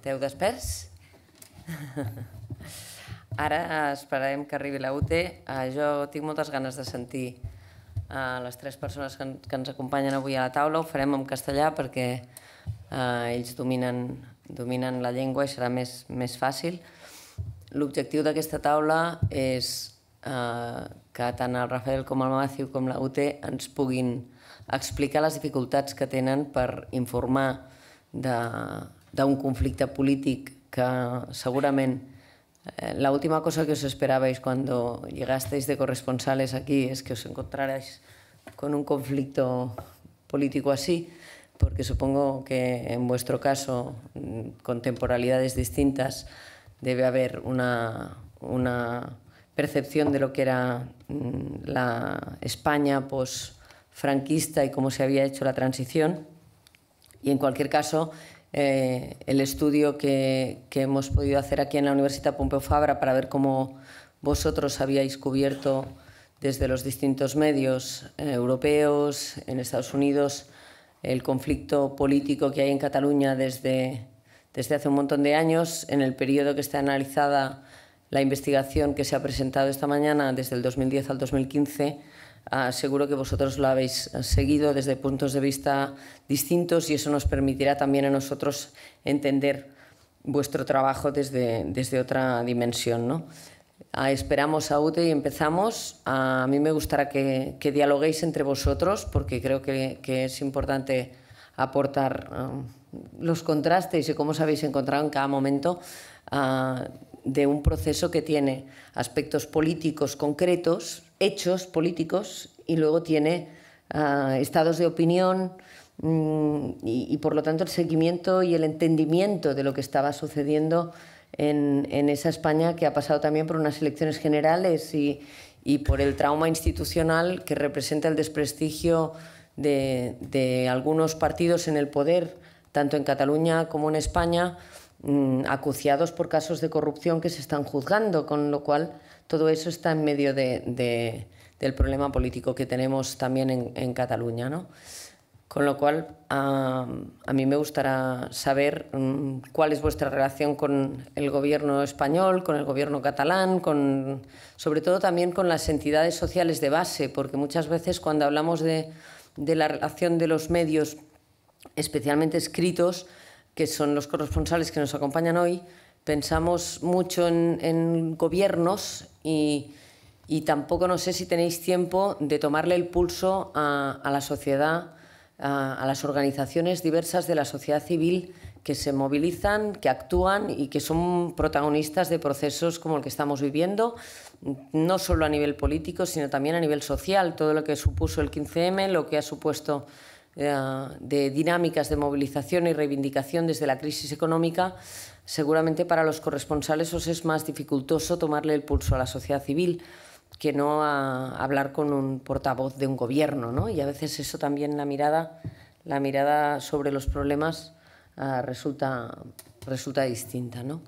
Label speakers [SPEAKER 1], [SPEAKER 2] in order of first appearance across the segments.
[SPEAKER 1] Esteu desperts? Ara
[SPEAKER 2] esperarem que arribi la UT. Eh, jo tinc moltes ganes de sentir a eh, les tres persones que ens acompanyen avui a la taula. Ho farem en castellà perquè eh, ells dominen, dominen la llengua i serà més, més fàcil. L'objectiu d'aquesta taula és eh, que tant el Rafael com el Matthew com la UT ens puguin explicar les dificultats que tenen per informar de un un político que seguramente… Eh, la última cosa que os esperabais cuando llegasteis de corresponsales aquí es que os encontrarais con un conflicto político así, porque supongo que en vuestro caso, mm, con temporalidades distintas, debe haber una, una percepción de lo que era mm, la España franquista y cómo se había hecho la transición. Y en cualquier caso, eh, el estudio que, hemos podido hacer aquí en la Universidad Pompeu Fabra para ver cómo vosotros habíais cubierto desde los distintos medios eh, europeos, en Estados Unidos, el conflicto político que hay en Cataluña desde, desde hace un montón de años, en el periodo que está analizada la investigación que se ha presentado esta mañana, desde el 2010 al 2015 Ah, seguro que vosotros lo habéis ah, seguido desde puntos de vista distintos y eso nos permitirá también a nosotros entender vuestro trabajo desde, desde otra dimensión. ¿no? Ah, esperamos a UTE y empezamos. a mí me gustaría que, que, dialoguéis entre vosotros porque creo que, que es importante aportar los contrastes y cómo os habéis encontrado en cada momento de un proceso que tiene aspectos políticos concretos, hechos políticos, y luego tiene ah, estados de opinión mm, y, por lo tanto, el seguimiento y el entendimiento de lo que estaba sucediendo en, esa España que ha pasado también por unas elecciones generales y, por el trauma institucional que representa el desprestigio de algunos partidos en el poder, tanto en Cataluña como en España. Mm, acuciados por casos de corrupción que se están juzgando, con lo cual todo eso está en medio del problema político que tenemos también en, Cataluña. ¿no? Con lo cual, a, mí me gustará saber mm, cuál es vuestra relación con el gobierno español, con el gobierno catalán, con, sobre todo también con las entidades sociales de base, porque muchas veces cuando hablamos de la relación de los medios, especialmente escritos, que son los corresponsales que nos acompañan hoy, pensamos mucho en, gobiernos y, tampoco no sé si tenéis tiempo de tomarle el pulso a, la sociedad, a, a, las organizaciones diversas de la sociedad civil que se movilizan, que actúan y que son protagonistas de procesos como el que estamos viviendo, no solo a nivel político, sino también a nivel social, todo lo que supuso el 15M, lo que ha supuesto eh, de dinámicas de movilización y reivindicación desde la crisis económica, seguramente para los corresponsales os es más dificultoso tomarle el pulso a la sociedad civil que no a hablar con un portavoz de un gobierno, ¿no? Y a veces eso también la mirada, la mirada sobre los problemas ah, resulta, resulta distinta, ¿no?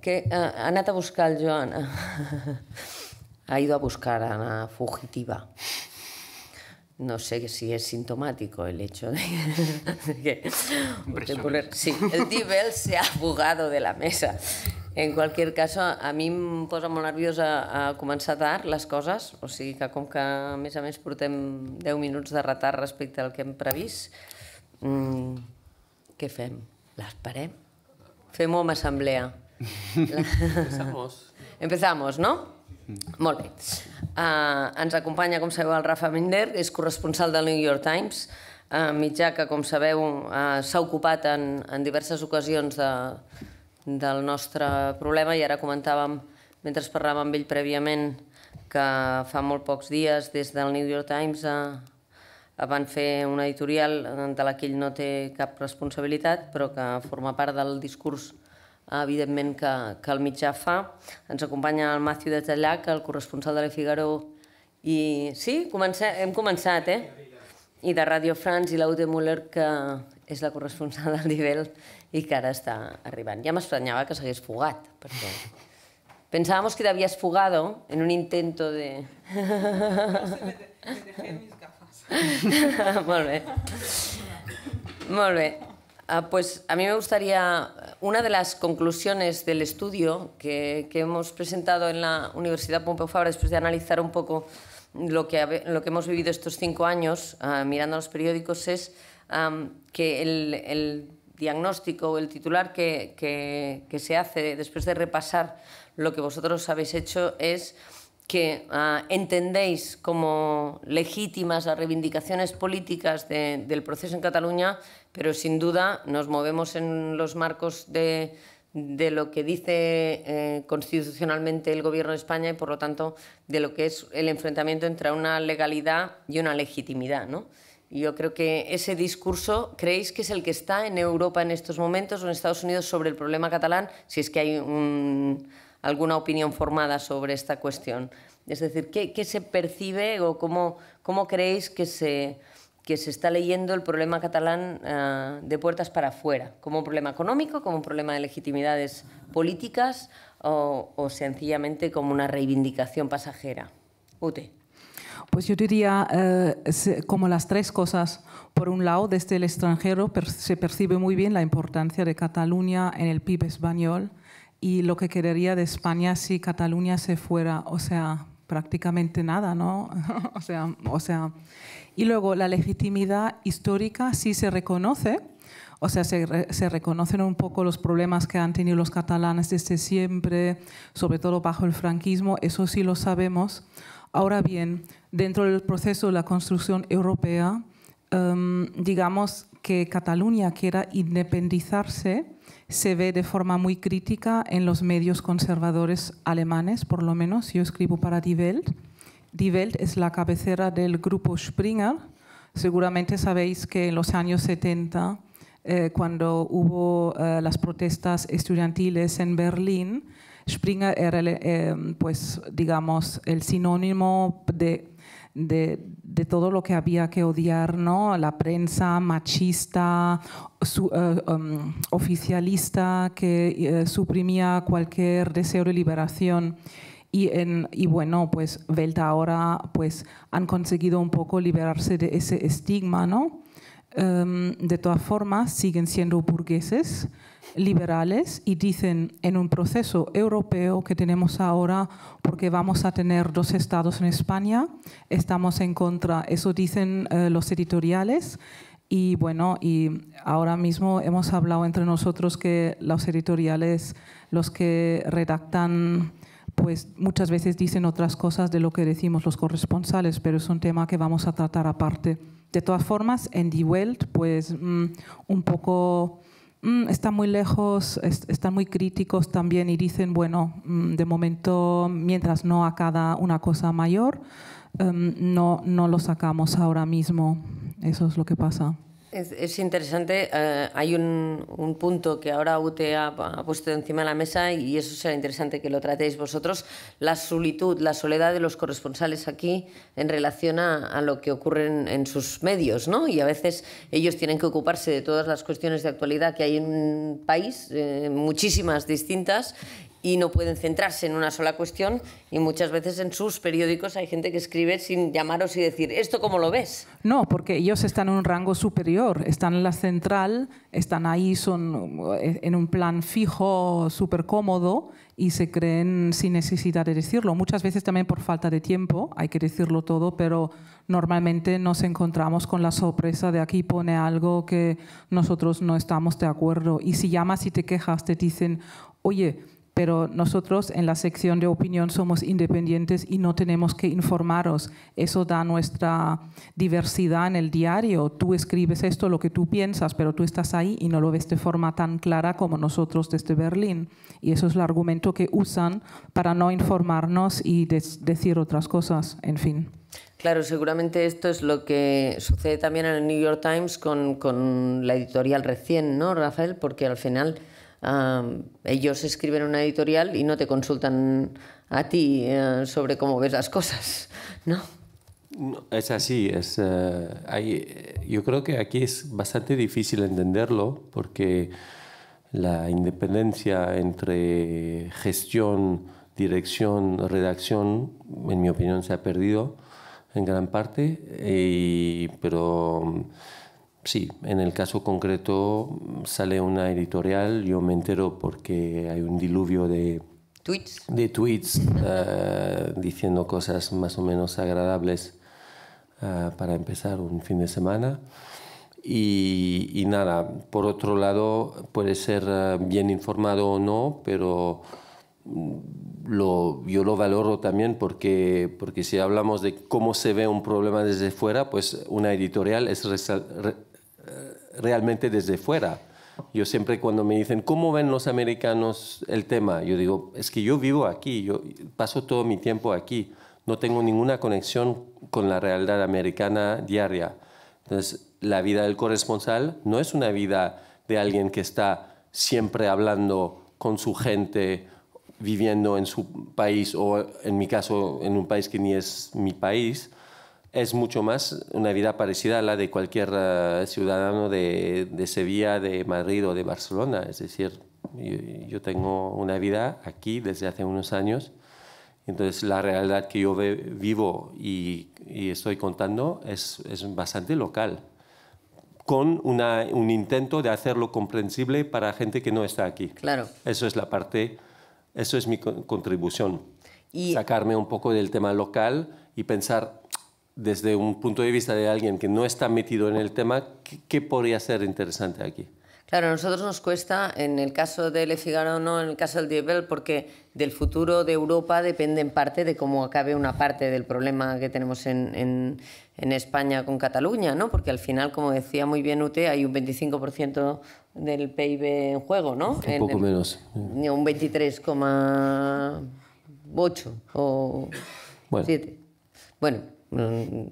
[SPEAKER 2] Que uh, Anata Buscal, Joana ha ido a buscar a la fugitiva. no sé si es sintomático el hecho de que, de poner, sí, el Tibel se ha fugado de la mesa. En qualsevol cas, a mi em posa molt nerviosa a eh, començar tard les coses, o sigui que com que a més a més portem 10 minuts de retard respecte al que hem previst, mmm, què fem? L'esperem? Fem una assemblea. Empezamos. Empezamos, no? Mm. Molt bé. Uh, ens acompanya, com sabeu, el Rafa Minder, és corresponsal del New York Times, uh, mitjà que, com sabeu, uh, s'ha ocupat en, en diverses ocasions de, del nostre problema i ara comentàvem, mentre parlàvem amb ell prèviament, que fa molt pocs dies des del New York Times uh, van fer una editorial de la que ell no té cap responsabilitat, però que forma part del discurs uh, Ah, evidentment, que, que el mitjà fa. Ens acompanya el Matthew de Tallac, el corresponsal de la Figaro. I sí, comencem, hem començat, eh? I de Radio France i l'Aude Muller, que és la corresponsal del nivell i que ara està arribant. Ja m'estranyava que s'hagués fugat, perquè pensábamos que te habías fugado en un intento de... No sé, me, de, me dejé mis gafas. Molt bé. Molt bé. Ah, pues a mí me gustaría, una de las conclusiones del estudio que, hemos presentado en la Universidad Pompeu Fabra, después de analizar un poco lo que, lo que hemos vivido estos cinco años ah, mirando los periódicos, es que el, diagnóstico o el titular que, se hace después de repasar lo que vosotros habéis hecho es que ah, entendéis como legítimas las reivindicaciones políticas del proceso en Cataluña, pero sin duda nos movemos en los marcos de, de lo que dice eh, constitucionalmente el Gobierno de España y, por lo tanto, de lo que es el enfrentamiento entre una legalidad y una legitimidad. ¿no? Yo creo que ese discurso, ¿creéis que es el que está en Europa en estos momentos o en Estados Unidos sobre el problema catalán? Si es que hay un alguna opinión formada sobre esta cuestión. Es decir, ¿qué, se percibe o cómo, cómo creéis que se, que se está leyendo el problema catalán eh, de puertas para afuera, como un problema económico, como un problema de legitimidades políticas o, sencillamente como una reivindicación pasajera.
[SPEAKER 3] Ute. Pues yo diría eh, como las tres cosas. Por un lado, desde el extranjero se percibe muy bien la importancia de Cataluña en el PIB español y lo que querría de España si Cataluña se fuera, o sea, prácticamente nada, ¿no? o, sea, o sea, y luego la legitimidad histórica sí se reconoce, o sea, se, reconocen un poco los problemas que han tenido los catalanes desde siempre, sobre todo bajo el franquismo, eso sí lo sabemos. Ahora bien, dentro del proceso de la construcción europea, em, digamos que Cataluña quiera independizarse, se ve de forma muy crítica en los medios conservadores alemanes, por lo menos. Yo escribo para Die Welt. Die Welt es la cabecera del grupo Springer. Seguramente sabéis que en los años 70, eh, cuando hubo eh, las protestas estudiantiles en Berlín, Springer era, eh, pues, digamos, el sinónimo de de, todo lo que había que odiar, ¿no? La prensa machista, eh, um, oficialista, que eh, suprimía cualquier deseo de liberación. Y, bueno, pues Velta ahora pues han conseguido un poco liberarse de ese estigma, ¿no? Um, de todas formas, siguen siendo burgueses, liberales y dicen en un proceso europeo que tenemos ahora, porque vamos a tener dos estados en España, estamos en contra, eso dicen eh, los editoriales. Y bueno, y ahora mismo hemos hablado entre nosotros que los editoriales, los que redactan, pues muchas veces dicen otras cosas de lo que decimos los corresponsales, pero es un tema que vamos a tratar aparte. De todas formas, en Die Welt, pues mm, un poco Mm, están muy lejos, están muy críticos también y dicen, bueno, mm, de momento, mientras no acada una cosa mayor, em, no, no lo sacamos ahora mismo. Eso es lo que pasa.
[SPEAKER 2] Es, interesante, eh, hay un, punto que ahora UTE ha, puesto encima de la mesa y eso será interesante que lo tratéis vosotros, la solitud, la soledad de los corresponsales aquí en relación a, lo que ocurre en, sus medios, ¿no? Y a veces ellos tienen que ocuparse de todas las cuestiones de actualidad que hay en un país, eh, muchísimas distintas, y no pueden centrarse en una sola cuestión y muchas veces en sus periódicos hay gente que escribe sin llamaros y decir, ¿esto cómo lo ves?
[SPEAKER 3] No, porque ellos están en un rango superior, están en la central, están ahí, son eh, en un plan fijo, súper cómodo y se creen sin necesidad de decirlo. Muchas veces también por falta de tiempo, hay que decirlo todo, pero normalmente nos encontramos con la sorpresa de aquí pone algo que nosotros no estamos de acuerdo. Y si llamas y te quejas, te dicen, oye, pero nosotros en la sección de opinión somos independientes y no tenemos que informaros. Eso da nuestra diversidad en el diario. Tú escribes esto, lo que tú piensas, pero tú estás ahí y no lo ves de forma tan clara como nosotros desde Berlín. Y eso es el argumento que usan para no informarnos y decir otras cosas, en fin.
[SPEAKER 2] Claro, seguramente esto es lo que sucede también en el New York Times con, la editorial recién, ¿no, Rafael? Porque al final ellos escriben una editorial y no te consultan a ti eh, sobre cómo ves las cosas, ¿no?
[SPEAKER 4] es así, es, eh, eh, yo creo que aquí es bastante difícil entenderlo porque la independencia entre gestión, dirección, redacción, en mi opinión, se ha perdido en gran parte, pero Sí, en el caso concreto sale una editorial, yo me entero porque hay un diluvio de tweets, de tweets eh, diciendo cosas más o menos agradables eh, para empezar un fin de semana. Y, y, nada, por otro lado, puede ser eh, bien informado o no, pero mm, lo, yo lo valoro también porque, porque si hablamos de cómo se ve un problema desde fuera, pues una editorial es realmente desde fuera. Yo siempre cuando me dicen, ¿cómo ven los americanos el tema? Yo digo, es que yo vivo aquí, yo paso todo mi tiempo aquí, no tengo ninguna conexión con la realidad americana diaria. Entonces, la vida del corresponsal no es una vida de alguien que está siempre hablando con su gente, viviendo en su país o en mi caso en un país que ni es mi país, es mucho más una vida parecida a la de cualquier eh, ciudadano de, Sevilla, de Madrid o de Barcelona. Es decir, yo, tengo una vida aquí desde hace unos años. Entonces, la realidad que yo vivo y, estoy contando es, bastante local, con un intento de hacerlo comprensible para gente que no está aquí. Claro. Eso es la parte, eso es mi contribución. Sacarme un poco del tema local y pensar desde un punto de vista de alguien que no está metido en el tema, ¿qué, podría ser interesante aquí?
[SPEAKER 2] Claro, a nosotros nos cuesta, en el caso del Le Figaro no, en el caso del Diebel, porque del futuro de Europa depende en parte de cómo acabe una parte del problema que tenemos en, España con Cataluña, ¿no? Porque al final, como decía muy bien Ute, hay un 25% del PIB en juego, ¿no? Un poco menos. Un 23,8 o bueno. 7. Bueno, Mm,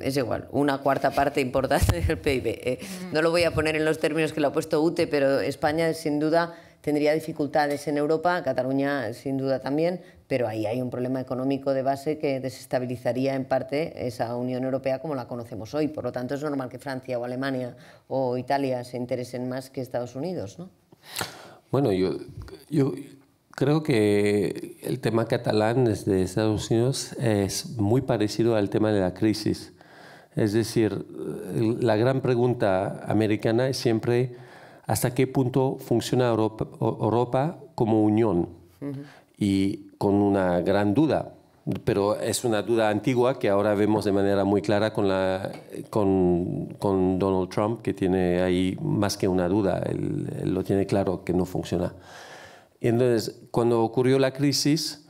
[SPEAKER 2] es igual, una cuarta parte importante del PIB. Eh, no lo voy a poner en los términos que lo ha puesto UTE, pero España sin duda tendría dificultades en Europa, Cataluña sin duda también, pero ahí hay un problema económico de base que desestabilizaría en parte esa Unión Europea como la conocemos hoy. Por lo tanto, es normal que Francia o Alemania o Italia se interesen más que Estados Unidos, ¿no?
[SPEAKER 4] Bueno, yo, yo creo que el tema catalán desde Estados Unidos es muy parecido al tema de la crisis. Es decir, la gran pregunta americana es siempre hasta qué punto funciona Europa, como unión. Y con una gran duda, pero es una duda antigua que ahora vemos de manera muy clara con, Donald Trump, que tiene ahí más que una duda, él lo tiene claro que no funciona. Y entonces, cuando ocurrió la crisis,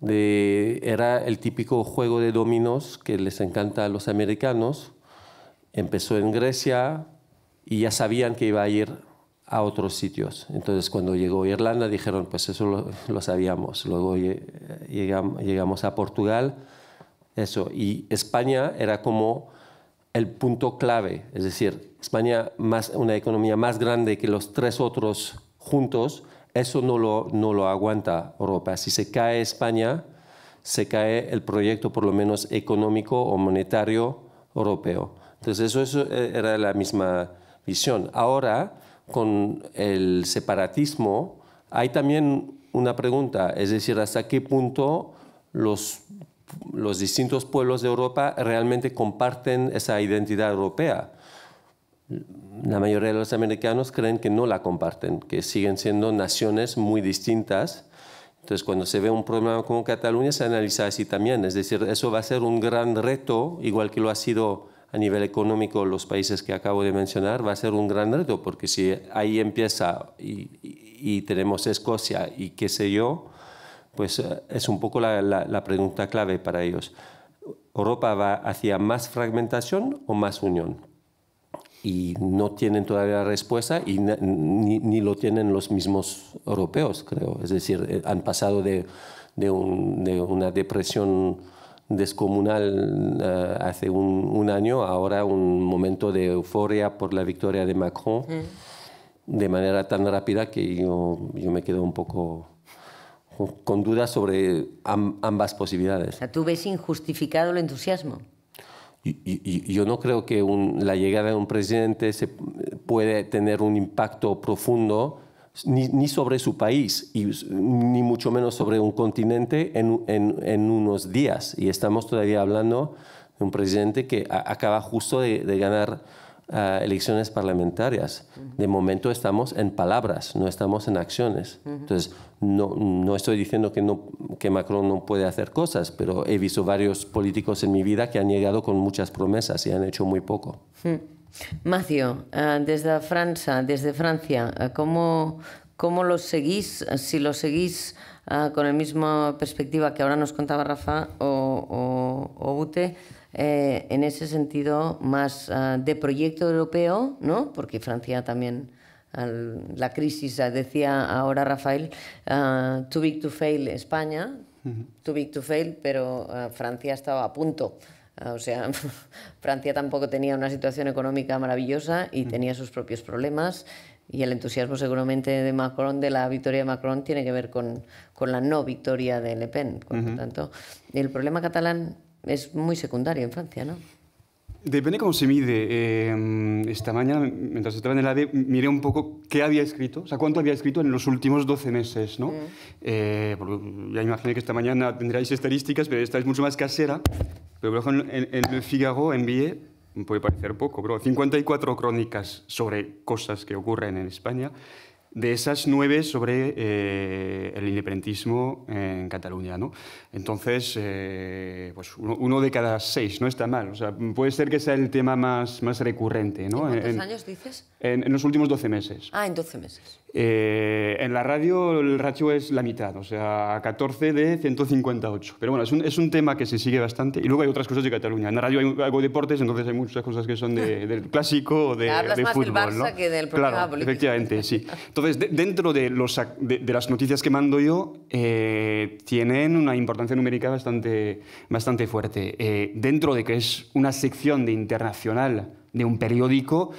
[SPEAKER 4] era el típico juego de dominos que les encanta a los americanos. Empezó en Grecia y ya sabían que iba a ir a otros sitios. Entonces, cuando llegó Irlanda, dijeron, pues eso lo, sabíamos. Luego llegamos, llegamos a Portugal, eso. Y España era como el punto clave, es decir, España, más, una economía más grande que los tres otros juntos, eso no lo, aguanta Europa. Si se cae España, se cae el proyecto por lo menos económico o monetario europeo. Entonces eso, eh, era la misma visión. Ahora, con el separatismo, hay también una pregunta, es decir, hasta qué punto los, los distintos pueblos de Europa realmente comparten esa identidad europea la mayoría de los americanos creen que no la comparten, que siguen siendo naciones muy distintas. Entonces, cuando se ve un problema como Cataluña, se analiza así también. Es decir, eso va a ser un gran reto, igual que lo ha sido a nivel económico los países que acabo de mencionar, va a ser un gran reto, porque si ahí empieza y, tenemos Escocia y qué sé yo, pues eh, es un poco la pregunta clave para ellos. ¿Europa va hacia más fragmentación o más unión? y no tienen todavía respuesta y ni, lo tienen los mismos europeos, creo. Es decir, eh, han pasado de, de, una depresión descomunal eh, hace un, año, ahora un momento de euforia por la victoria de Macron, de manera tan rápida que yo, yo me quedo un poco con dudas sobre ambas posibilidades. O
[SPEAKER 2] sea, ¿Tú ves injustificado el entusiasmo?
[SPEAKER 4] y, yo no creo que la llegada de un presidente se puede tener un impacto profundo ni, sobre su país, y, ni mucho menos sobre un continente en, unos días. Y estamos todavía hablando de un presidente que acaba justo de ganar elecciones parlamentarias. De momento estamos en palabras, no estamos en acciones. Entonces, no, no, estoy diciendo que, no, que Macron no puede hacer cosas, pero he visto varios políticos en mi vida que han llegado con muchas promesas y han hecho muy poco.
[SPEAKER 2] Macio, eh, desde Francia, desde eh, Francia ¿cómo, ¿cómo los seguís? Si lo seguís eh, con la misma perspectiva que ahora nos contaba Rafa o, o, o Ute, eh, en ese sentido más ah, de proyecto europeo, ¿no? porque Francia también la crisis, decía ahora Rafael, to ah, too big to fail España, too big to fail, pero ah, Francia estaba a punto. O sea, Francia tampoco tenía una situación económica maravillosa y tenía sus propios problemas. Y el entusiasmo seguramente de Macron, de la victoria de Macron, tiene que ver con, con la no victoria de Le Pen. Por tanto, el problema catalán es muy secundaria en Francia, ¿no?
[SPEAKER 1] Depende cómo se mide. Eh, esta mañana, mientras estaba en el AVE, miré un poco qué había escrito, o sea, cuánto había escrito en los últimos 12 meses, ¿no? Mm. Eh, ya imaginé que esta mañana tendréis estadísticas, pero esta es mucho más casera. Pero, por ejemplo, en, en Figaro envié, e, puede parecer poco, pero 54 crónicas sobre cosas que ocurren en España de esas nueve sobre eh, el independentismo en Cataluña. ¿no? Entonces, eh, pues uno, de cada seis, no está mal. O sea, puede ser que sea el tema más, más recurrente. ¿no? ¿En cuántos
[SPEAKER 2] años dices?
[SPEAKER 1] En, en, los últimos 12 meses.
[SPEAKER 2] Ah, en 12 meses.
[SPEAKER 1] Eh, en la radio el ratio es la mitad, o sea, 14 de 158. Pero bueno, es un, tema que se sigue bastante. Y luego hay otras cosas de Cataluña. En la radio hay, hago deportes, entonces hay muchas cosas que son del clásico o de, Hablas más fútbol. Del Barça que del claro, Efectivamente, sí. Entonces, dentro de, los, de, las noticias que mando yo, eh, tienen una importancia numérica bastante, bastante fuerte. Eh, dentro de que es una sección de internacional de un periódico,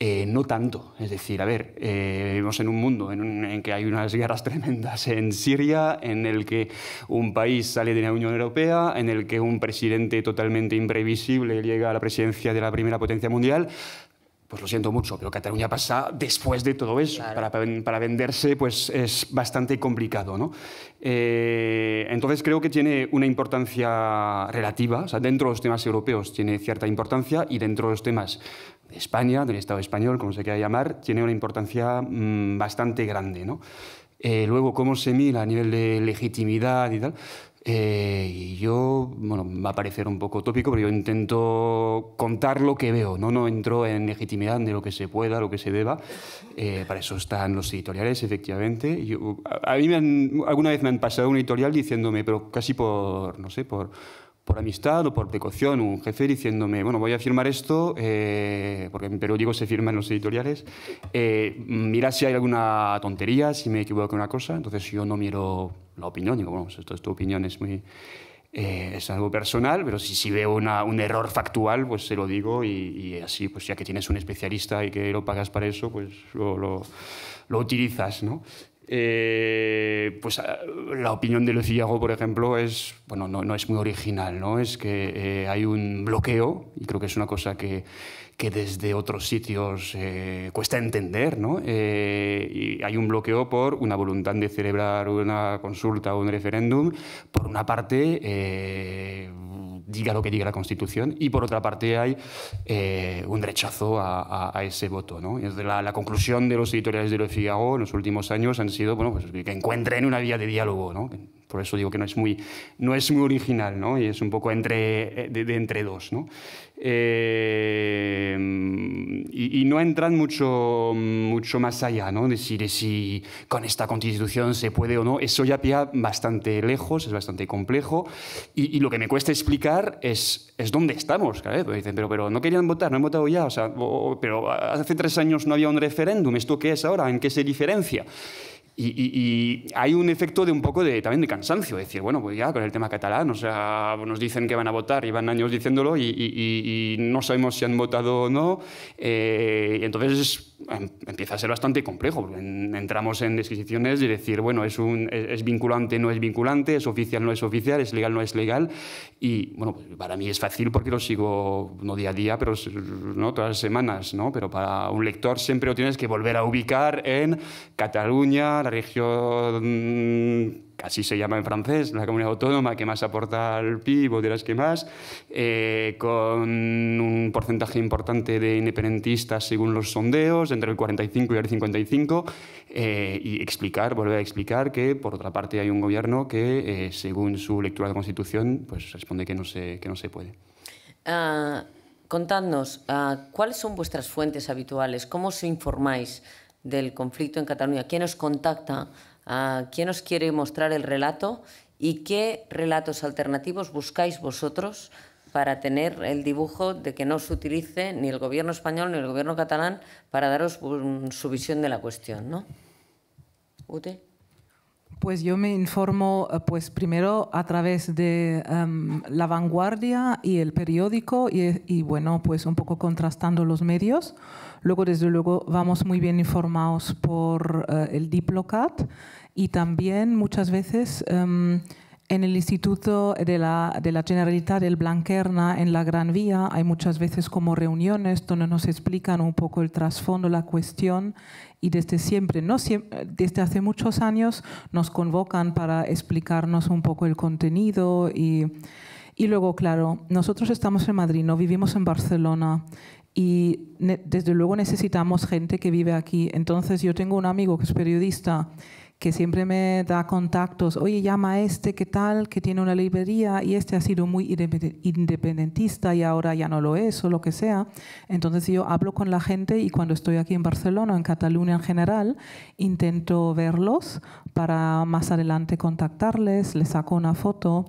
[SPEAKER 1] eh, no tanto. Es decir, a ver, eh, vivimos en un mundo en, el que hay unas guerras tremendas en Siria, en el que un país sale de la Unión Europea, en el que un presidente totalmente imprevisible llega a la presidencia de la primera potencia mundial. Pues lo siento mucho, pero Cataluña pasa después de todo eso. Para, venderse pues es bastante complicado. ¿no? Eh, entonces creo que tiene una importancia relativa. dentro de los temas europeos tiene cierta importancia y dentro de los temas España, del Estado español, como se quiera llamar, tiene una importancia mm, bastante grande. ¿no? Eh, luego, cómo se mira a nivel de legitimidad y tal, eh, y yo, bueno, va a parecer un poco tópico, pero yo intento contar lo que veo, no, no entro en legitimidad de lo que se pueda, lo que se deba. Eh, para eso están los editoriales, efectivamente. a, mí alguna vez me han pasado un editorial diciéndome, pero casi por, no sé, por por amistad o por precaución un jefe diciéndome, bueno, voy a firmar esto, eh, porque en periódico se firma en los editoriales, eh, mira si hay alguna tontería, si me equivoco en una cosa, entonces yo no miro la opinión, digo, bueno, pues esto es tu opinión, es muy... Eh, es algo personal, pero si, si veo un error factual, pues se lo digo y, así, pues ya que tienes un especialista y que lo pagas para eso, pues lo, lo utilizas, ¿no? Eh, pues ah, la opinión de Luciago, por ejemplo, es, bueno, no, es muy original, ¿no? Es que eh, hay un bloqueo, y creo que es una cosa que, desde otros sitios eh, cuesta entender, hay un bloqueo por una voluntad de celebrar una consulta o un referéndum, por una parte diga lo que diga la Constitución, y por otra parte hay eh, un rechazo a, ese voto. ¿no? la, conclusión de los editoriales de Los Figaro en los últimos años han sido bueno, pues, que encuentren una vía de diálogo, ¿no? Por eso digo que no es muy, no es muy original, ¿no? Y es un poco entre, eh, de, entre dos, ¿no? Eh, y, no entran mucho, mucho más allá, ¿no? Decir eh, si con esta constitución se puede o no. Eso ya pilla bastante lejos, es bastante complejo. Y, lo que me cuesta explicar es, es dónde estamos. dicen, pero, pero no querían votar, no han votado ya. O sea, pero hace tres años no había un referéndum. ¿Esto qué es ahora? ¿En qué se diferencia? Y, hay un efecto de un poco de, también de cansancio, es decir, bueno, pues ya con el tema catalán, o sea, nos dicen que van a votar, llevan años diciéndolo y, no sabemos si han votado o no. Eh, y entonces em, empieza a ser bastante complejo, entramos en disquisiciones y decir, bueno, es, un, es, vinculante, no es vinculante, es oficial, no es oficial, es legal, no es legal. Y bueno, pues para mí es fácil porque lo sigo, no día a día, pero ¿no? todas las semanas, ¿no? Pero para un lector siempre lo tienes que volver a ubicar en Cataluña, región, casi se llama en francés, la comunidad autónoma que más aporta al PIB o de las que más, eh, con un porcentaje importante de independentistas según los sondeos, entre el 45 y el 55, eh, y explicar, volver a explicar que, por otra parte, hay un gobierno que, eh, según su lectura de Constitución, pues responde que no se, que no se puede.
[SPEAKER 2] Ah, contadnos, ah, ¿cuáles son vuestras fuentes habituales? ¿Cómo os informáis? del conflicto en Cataluña. ¿Quién os contacta? Ah, ¿Quién os quiere mostrar el relato? ¿Y qué relatos alternativos buscáis vosotros para tener el dibujo de que no se utilice ni el gobierno español ni el gobierno catalán para daros su visión de la cuestión? ¿no?
[SPEAKER 3] Ute. Pues yo me informo, eh, pues primero a través de em, La Vanguardia y el periódico y, y, bueno, pues un poco contrastando los medios. Luego, desde luego, vamos muy bien informados por eh, el Diplocat y también muchas veces em, en el Instituto de la, Generalitat del Blanquerna, en la Gran Vía, hay muchas veces como reuniones donde nos explican un poco el trasfondo, la cuestión, y desde siempre, no desde hace muchos años, nos convocan para explicarnos un poco el contenido y... Y luego, claro, nosotros estamos en Madrid, no vivimos en Barcelona y desde luego necesitamos gente que vive aquí. Entonces yo tengo un amigo que es periodista que siempre me da contactos, oye, llama a este, ¿qué tal? Que tiene una librería y este ha sido muy independentista y ahora ya no lo es o lo que sea. Entonces yo hablo con la gente y cuando estoy aquí en Barcelona, en Cataluña en general, intento verlos para más adelante contactarles, les saco una foto.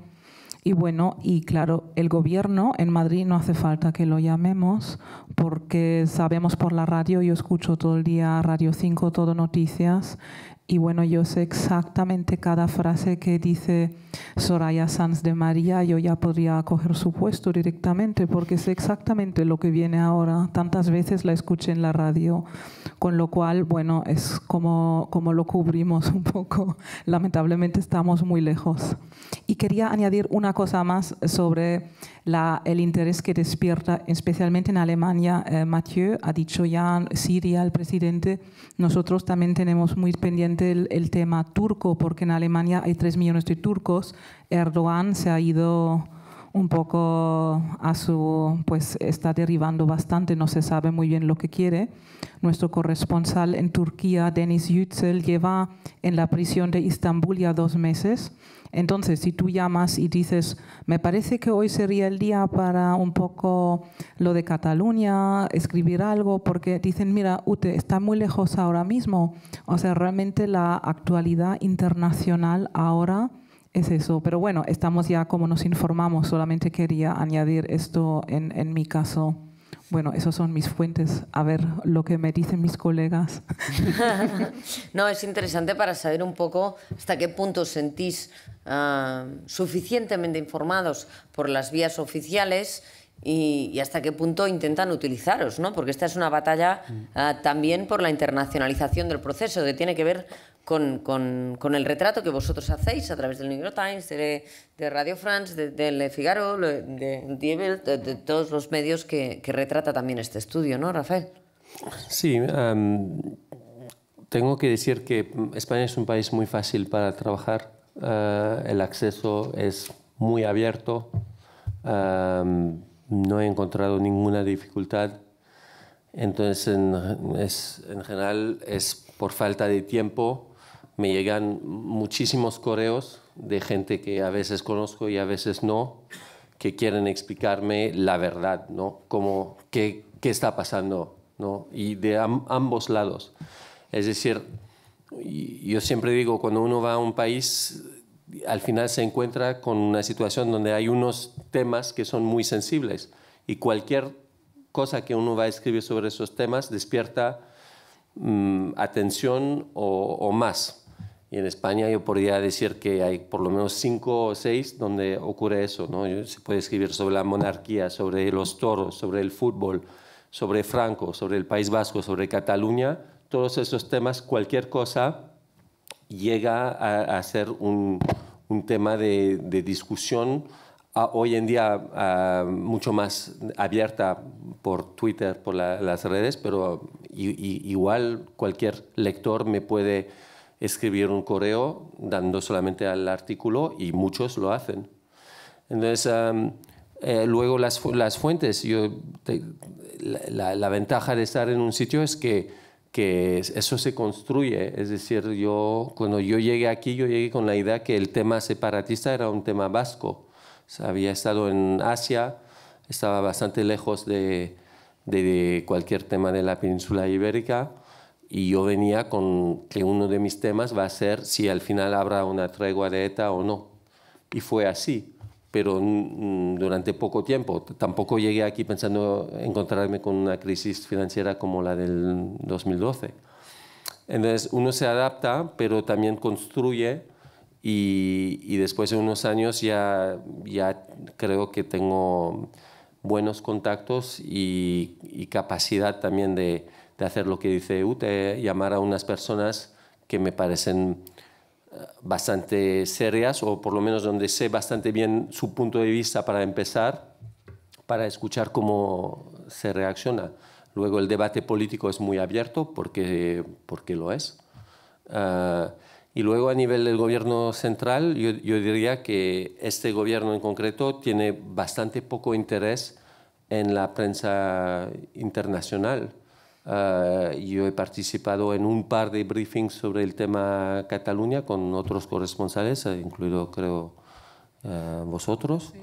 [SPEAKER 3] Y bueno, y claro, el gobierno en Madrid no hace falta que lo llamemos porque sabemos por la radio, yo escucho todo el día Radio 5, todo noticias, y bueno, yo sé exactamente cada frase que dice Soraya Sanz de María, yo ya podría coger su puesto directamente porque sé exactamente lo que viene ahora. Tantas veces la escuché en la radio, con lo cual, bueno, es como, como lo cubrimos un poco. Lamentablemente estamos muy lejos. Y quería añadir una cosa más sobre el interés que despierta, especialmente en Alemania. Eh, Mathieu ha dicho ya Siria, el presidente. Nosotros también tenemos muy pendiente el, tema turco, porque en Alemania hay 3 millones de turcos. Erdogan se ha ido un poco a su, pues está derivando bastante, no se sabe muy bien lo que quiere. Nuestro corresponsal en Turquía, Denis Yücel, lleva en la prisión de Istambul ya dos meses entonces, si tú llamas y dices, me parece que hoy sería el día para un poco lo de Cataluña, escribir algo, porque dicen, mira, UTE está muy lejos ahora mismo. O sea, realmente la actualidad internacional ahora es eso. Pero bueno, estamos ya como nos informamos, solamente quería añadir esto en, en mi caso. Bueno, esas son mis fuentes, a ver lo que me dicen mis colegas.
[SPEAKER 2] no, es interesante para saber un poco hasta qué punto sentís ah, suficientemente informados por las vías oficiales y, hasta qué punto intentan utilizaros, ¿no? Porque esta es una batalla mm. ah, también por la internacionalización del proceso, que tiene que ver con, el retrato que vosotros hacéis a través del New York Times, de, Radio France, de, Le Figaro, de, de, de, todos los medios que, retrata también este estudio, ¿no, Rafael?
[SPEAKER 4] Sí, tengo que decir que España es un país muy fácil para trabajar, eh, el acceso es muy abierto, no he encontrado ninguna dificultad. Entonces, en general, es por falta de tiempo me llegan muchísimos correos de gente que a veces conozco y a veces no, que quieren explicarme la verdad, ¿no? Como qué, está pasando, ¿no? Y de ambos lados. Es decir, yo siempre digo, cuando uno va a un país, al final se encuentra con una situación donde hay unos temas que son muy sensibles y cualquier cosa que uno va a escribir sobre esos temas despierta mm, atención o más. Y en España yo podría decir que hay por lo menos cinco o seis donde ocurre eso. ¿no? Se puede escribir sobre la monarquía, sobre los toros, sobre el fútbol, sobre Franco, sobre el País Vasco, sobre Cataluña. Todos esos temas, cualquier cosa llega a, ser un, un tema de, de discusión hoy en día mucho más abierta por Twitter, por las redes, pero igual cualquier lector me puede escribir un correo dando solamente al artículo y muchos lo hacen. Entonces, eh, luego las, fuentes. la, ventaja de estar en un sitio es que, eso se construye. Es decir, yo, cuando yo llegué aquí, yo llegué con la idea que el tema separatista era un tema vasco. había estado en Asia, estaba bastante lejos de cualquier tema de la península ibérica. Y yo venía con que uno de mis temas va a ser si al final habrá una tregua de ETA o no. Y fue así, pero durante poco tiempo. Tampoco llegué aquí pensando encontrarme con una crisis financiera como la del 2012. Entonces uno se adapta, pero también construye y, después de unos años ya, ya creo que tengo buenos contactos y capacidad también de, de hacer lo que dice Ute, llamar a unas personas que me parecen eh, bastante serias o por lo menos donde sé bastante bien su punto de vista para empezar, para escuchar cómo se reacciona. Luego el debate político es muy abierto porque, lo es. Eh, y luego a nivel del gobierno central, yo, yo, diría que este gobierno en concreto tiene bastante poco interés en la prensa internacional eh, yo he participado en un par de briefings sobre el tema Cataluña con otros corresponsales, eh, incluido creo eh, vosotros,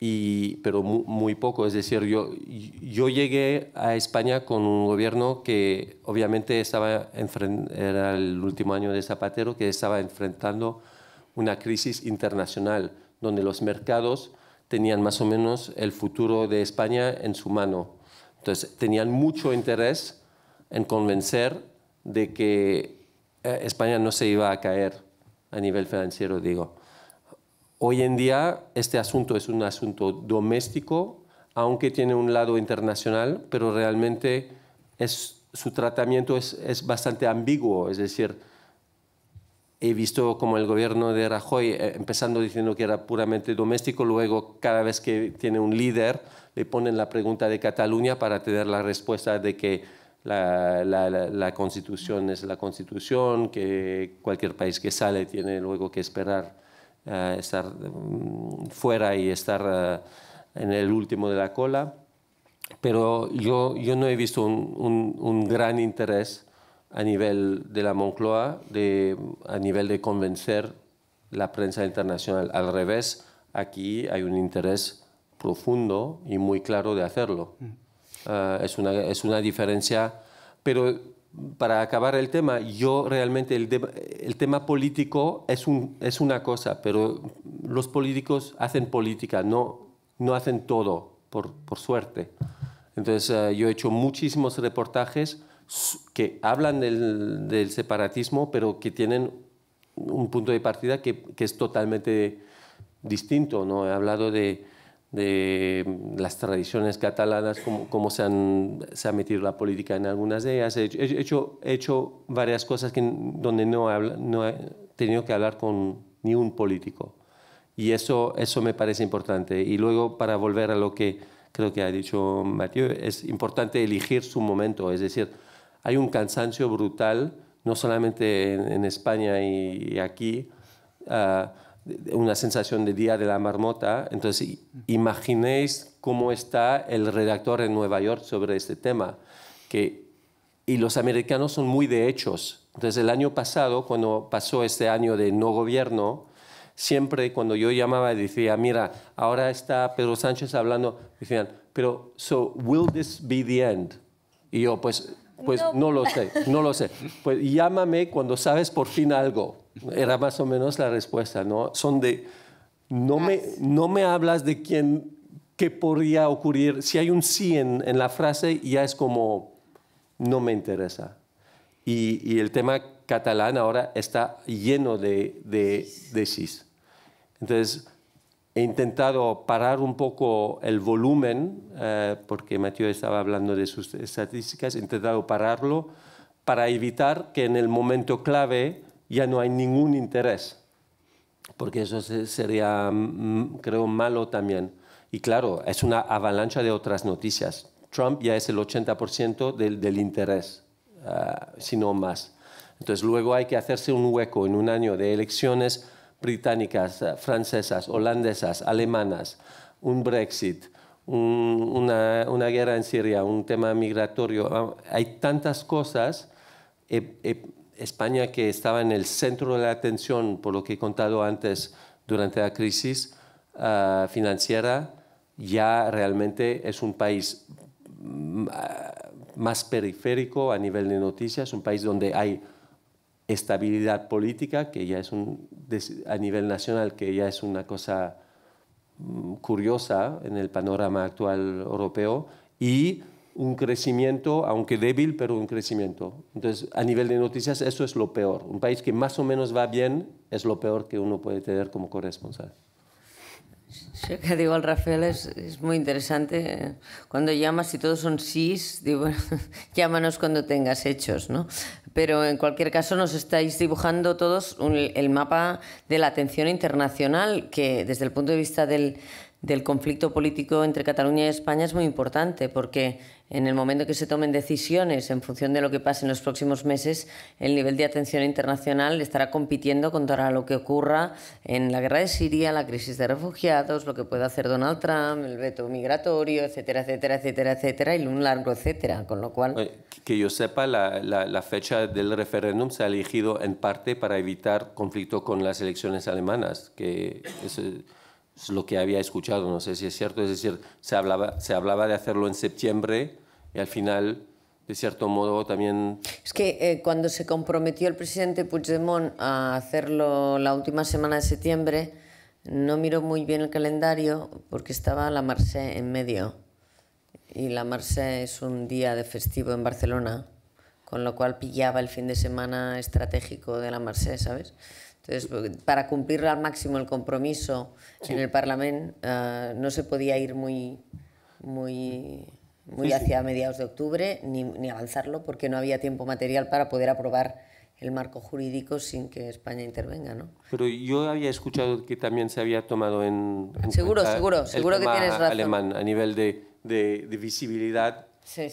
[SPEAKER 4] y, pero muy, poco. Es decir, yo, yo llegué a España con un gobierno que obviamente estaba era el último año de Zapatero, que estaba enfrentando una crisis internacional donde los mercados tenían más o menos el futuro de España en su mano. Entonces, tenían mucho interés en convencer de que eh, España no se iba a caer a nivel financiero, digo. Hoy en día este asunto es un asunto doméstico, aunque tiene un lado internacional, pero realmente es, su tratamiento es, es bastante ambiguo. Es decir, he visto como el gobierno de Rajoy, eh, empezando diciendo que era puramente doméstico, luego cada vez que tiene un líder le ponen la pregunta de Cataluña para tener la respuesta de que la, constitución es la constitución, que cualquier país que sale tiene luego que esperar eh, estar mm, fuera y estar eh, en el último de la cola. Pero yo, yo no he visto un, gran interés a nivel de la Moncloa, a nivel de convencer la prensa internacional. Al revés, aquí hay un interés profundo y muy claro de hacerlo. Mm. Ah, es, una, es una diferencia. Pero para acabar el tema, yo realmente el, tema político es, un, es una cosa, pero los políticos hacen política, no, no hacen todo, por, por suerte. Entonces ah, yo he hecho muchísimos reportajes que hablan del, del, separatismo, pero que tienen un punto de partida que, que es totalmente distinto. ¿no? He hablado de de mm, las tradiciones catalanas, cómo, cómo se, se, ha metido la política en algunas de ellas. He hecho, hecho varias cosas que, donde no he, no he tenido que hablar con ni un político. Y eso, eso me parece importante. Y luego, para volver a lo que creo que ha dicho Mathieu, es importante elegir su momento. Es decir, hay un cansancio brutal, no solamente en, España y, aquí, ah, una sensación de día de la marmota. Entonces, imaginéis cómo está el redactor en Nueva York sobre este tema. Que, y los americanos son muy de hechos. Desde el año pasado, cuando pasó este año de no gobierno, siempre cuando yo llamaba y decía, mira, ahora está Pedro Sánchez hablando, decían, pero, so, will this be the end? Y yo, pues, pues no lo sé, no lo sé. Pues llámame cuando sabes por fin algo. Era más o menos la respuesta, ¿no? Son de, no me, no me hablas de quién, qué podría ocurrir. Si hay un sí en, la frase, ya es como, no me interesa. Y, el tema catalán ahora está lleno de, de, Entonces, he intentado parar un poco el volumen, eh, porque Mathieu estaba hablando de sus estadísticas, he intentado pararlo para evitar que en el momento clave ya no hay ningún interés, porque eso sería, mm, creo, malo también. Y claro, es una avalancha de otras noticias. Trump ya es el 80% del, interés, ah, si no más. Entonces luego hay que hacerse un hueco en un año de elecciones británicas, ah, francesas, holandesas, alemanas, un Brexit, una, guerra en Siria, un tema migratorio. Ah, hay tantas cosas. Eh, eh, España que estaba en el centro de la atención, por lo que he contado antes, durante la crisis ah, financiera, ya realmente es un país mm, ah, más periférico a nivel de noticias, un país donde hay estabilidad política, que ya es un, a nivel nacional, que ya es una cosa mm, curiosa en el panorama actual europeo, y un crecimiento, aunque débil, pero un crecimiento. Entonces, a nivel de noticias, eso es lo peor. Un país que más o menos va bien es lo peor que uno puede tener como corresponsal.
[SPEAKER 2] Sí, que digo al Rafael es muy interesante, Cuando llamas y todos son sí, llámanos cuando tengas hechos, ¿no? Pero en cualquier caso nos estáis dibujando todos el mapa de la atención internacional que desde el punto de vista del, del conflicto político entre Cataluña y España es muy importante porque en el momento que se tomen decisiones en función de lo que pase en los próximos meses, el nivel de atención internacional estará compitiendo contra lo que ocurra en la guerra de Siria, la crisis de refugiados, lo que pueda hacer Donald Trump, el veto migratorio, etcétera, etcétera, etcétera, etcétera, y un largo etcétera, con lo cual...
[SPEAKER 4] Que yo sepa, la, la, la fecha del referéndum se ha elegido en parte para evitar conflicto con las elecciones alemanas, que... Es, eh, es lo que había escuchado, no sé si es cierto, es decir, se hablaba, se hablaba de hacerlo en septiembre y al final, de cierto modo, también...
[SPEAKER 2] Es que eh, cuando se comprometió el presidente Puigdemont a hacerlo la última semana de septiembre, no miró muy bien el calendario porque estaba la marsé en medio. Y la marsé es un día de festivo en Barcelona, con lo cual pillaba el fin de semana estratégico de la marsé ¿sabes? Entonces, pues, para cumplir al máximo el compromiso en el Parlamento, eh, no se podía ir muy, muy, muy hacia mediados de octubre ni, ni, avanzarlo porque no había tiempo material para poder aprobar el marco jurídico sin que España intervenga, ¿no?
[SPEAKER 4] Pero yo había escuchado que también se había tomado en, seguro, seguro, el seguro que tienes razón. alemán a nivel de, de, visibilidad. si,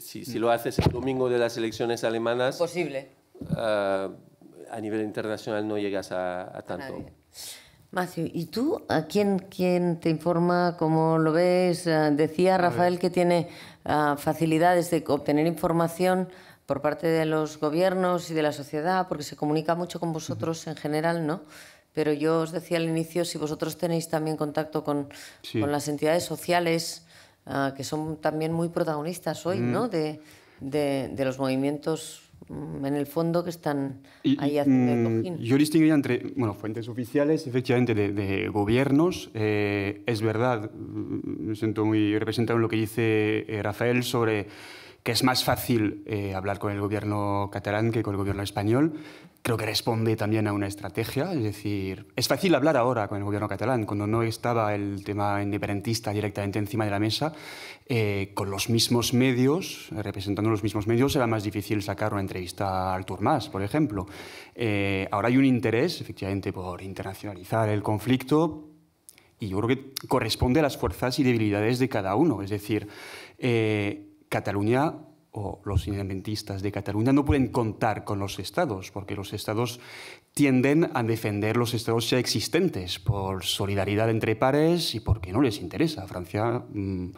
[SPEAKER 4] si, lo haces el domingo de las elecciones alemanas, posible. Ah, a nivel internacional no llegas a, tanto.
[SPEAKER 2] Macio, ¿y tú a quién, quién te informa? ¿Cómo lo ves? Eh, decía Rafael que tiene ah, facilidades de obtener información por parte de los gobiernos y de la sociedad, porque se comunica mucho con vosotros en general, ¿no? Pero yo os decía al inicio, si vosotros tenéis también contacto con, las entidades sociales, ah, que son también muy protagonistas hoy, mm. ¿no? de los movimientos Mm, en el fondo que están
[SPEAKER 1] ahí haciendo el mm, Yo distinguiría entre bueno, fuentes oficiales, efectivamente, de, gobiernos. Eh, es verdad, mm, me siento muy representado en lo que dice eh, Rafael sobre que es más fácil eh, hablar con el gobierno catalán que con el gobierno español creo que responde también a una estrategia. Es decir, es fácil hablar ahora con el gobierno catalán, cuando no estaba el tema independentista directamente encima de la mesa, eh, con los mismos medios, representando los mismos medios, era más difícil sacar una entrevista al Turmas, por ejemplo. Eh, ahora hay un interés, efectivamente, por internacionalizar el conflicto, y yo creo que corresponde a las fuerzas y debilidades de cada uno. Es decir, eh, Cataluña o los independentistas de Cataluña no pueden contar con los estados, porque los estados tienden a defender los estados ya existentes por solidaridad entre pares y porque no les interesa. Francia mm,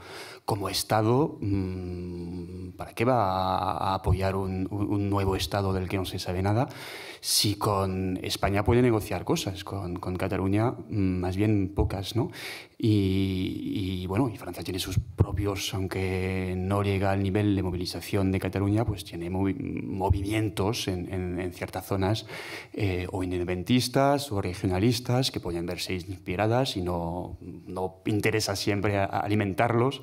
[SPEAKER 1] como Estado, mm, ¿para qué va a apoyar un, nuevo Estado del que no se sabe nada si con España puede negociar cosas, con, Cataluña mm, más bien pocas, ¿no? Y, bueno, y Francia tiene sus propios, aunque no llega al nivel de movilización de Cataluña, pues tiene movimientos en, ciertas zonas eh, o independentistas o regionalistas que pueden verse inspiradas y no, no interesa siempre alimentarlos.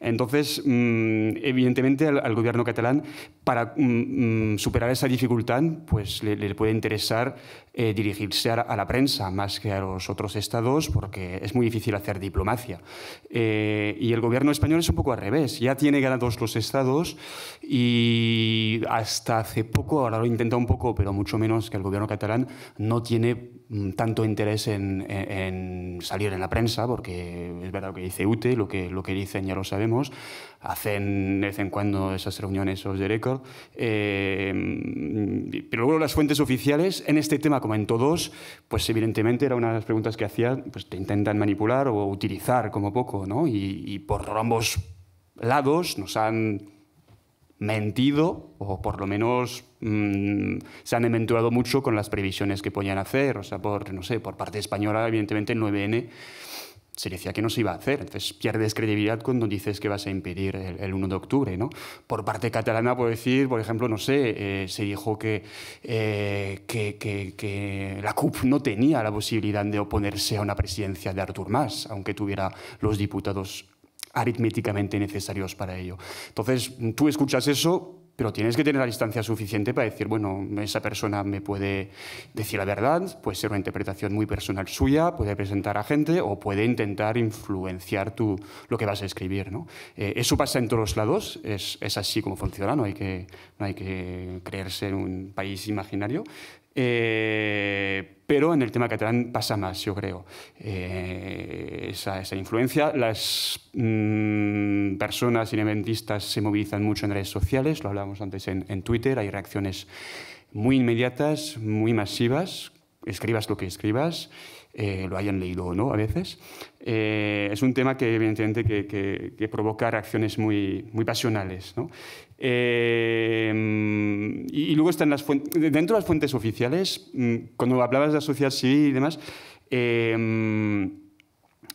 [SPEAKER 1] Entonces, mm, evidentemente, al, gobierno catalán, para mm, mm, superar esa dificultad, pues le puede interesar eh, dirigirse a, la, prensa más que a los otros estados porque es muy difícil hacer diplomacia. Eh, y el gobierno español es un poco al revés, ya tiene ganados los estados y hasta hace poco, ahora lo intenta un poco, pero mucho menos que el gobierno catalán, no tiene mm, tanto interés en, salir en la prensa, porque es verdad lo que dice UTE, lo que, lo que dicen ya lo sabemos, hacen de vez en cuando esas reuniones o record. Eh, pero luego las fuentes oficiales, en este tema como en todos, pues evidentemente era una de las preguntas que hacían, pues te intentan manipular o utilizar como poco, ¿no? Y, por ambos lados nos han mentido o por lo menos mm, se han aventurado mucho con las previsiones que podían hacer, o sea, por, no sé, por parte española, evidentemente el 9N se decía que no se iba a hacer. Entonces pierdes credibilidad cuando dices que vas a impedir el, 1 de octubre. ¿no? Por parte catalana, puedo decir, por ejemplo, no sé, eh, se dijo eh, que, que, la CUP no tenía la posibilidad de oponerse a una presidencia de Artur Mas, aunque tuviera los diputados aritméticamente necesarios para ello. Entonces, tú escuchas eso, pero tienes que tener la distancia suficiente para decir, bueno, esa persona me puede decir la verdad, puede ser una interpretación muy personal suya, puede presentar a gente o puede intentar influenciar tú lo que vas a escribir. ¿no? Eh, eso pasa en todos lados, es, es así como funciona, no hay que, no hay que creerse en un país imaginario, eh, pero en el tema catalán pasa más, yo creo. Eh, esa, influencia, las personas mm, personas independentistas se movilizan mucho en redes sociales, lo hablábamos antes en, en Twitter, hay reacciones muy inmediatas, muy masivas, escribas lo que escribas, eh, lo hayan leído o no a veces. Eh, es un tema que evidentemente que, provoca reacciones muy, pasionales. Eh, y, y, luego están las dentro de las fuentes oficiales, mm, cuando hablabas de la sociedad civil y demás,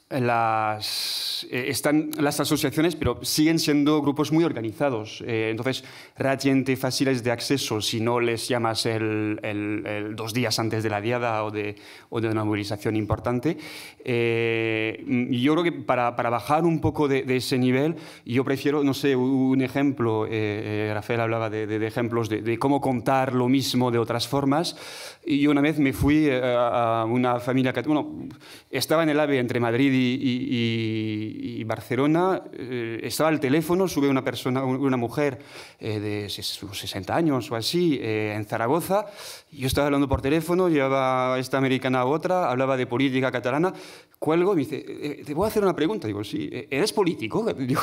[SPEAKER 1] las, eh, están las asociaciones, pero siguen siendo grupos muy organizados. Eh, entonces, relativamente fáciles de acceso si no les llamas el, dos días antes de la diada o de, una movilización importante. Eh, yo creo que para, bajar un poco de, ese nivel, yo prefiero, no sé, un ejemplo, eh, Rafael hablaba de, ejemplos de, cómo contar lo mismo de otras formas. Y una vez me fui a una familia, que estaba en el AVE entre Madrid y, Barcelona, eh, estaba al teléfono, sube una persona, una mujer eh, de 60 años o así, eh, en Zaragoza, yo estaba hablando por teléfono, llevaba esta americana a otra, hablaba de política catalana, cuelgo y me dice, te voy a hacer una pregunta, digo, sí, ¿eres político? Digo,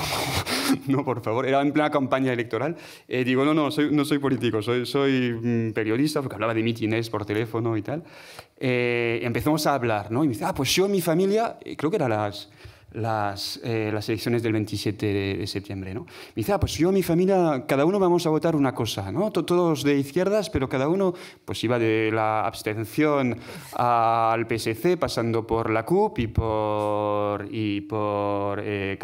[SPEAKER 1] no, por favor, era en plena campaña electoral, digo, no, no, no soy político, soy, soy mm, periodista, porque hablaba de mítines por teléfono y tal, eh, empezamos a hablar, ¿no? Y me dice, ah, pues yo, mi familia, creo que eran las, las, eh, las elecciones del 27 de, septiembre, ¿no? Me dice, ah, pues yo, mi familia, cada uno vamos a votar una cosa, ¿no? Todos de izquierdas, pero cada uno, pues iba de la abstención al PSC, pasando por la CUP y por, y por eh,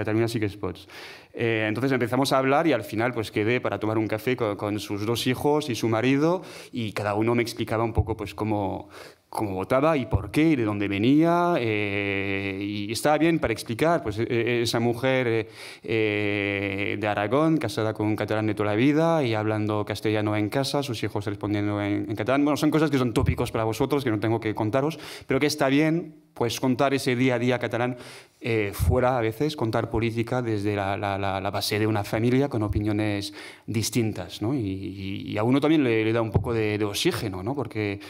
[SPEAKER 1] Spots. Eh, entonces empezamos a hablar y al final pues quedé para tomar un café con, con, sus dos hijos y su marido y cada uno me explicaba un poco pues cómo, cómo votaba y por qué y de dónde venía. Eh, y estaba bien para explicar, pues e, e, esa mujer eh, eh, de Aragón, casada con un catalán de toda la vida y hablando castellano en casa, sus hijos respondiendo en, catalán. Bueno, son cosas que son tópicos para vosotros, que no tengo que contaros, pero que está bien pues contar ese día a día catalán fuera a veces, contar política desde la, base de una familia con opiniones distintas. ¿no? Y, a uno también le, da un poco de, de, oxígeno, ¿no? porque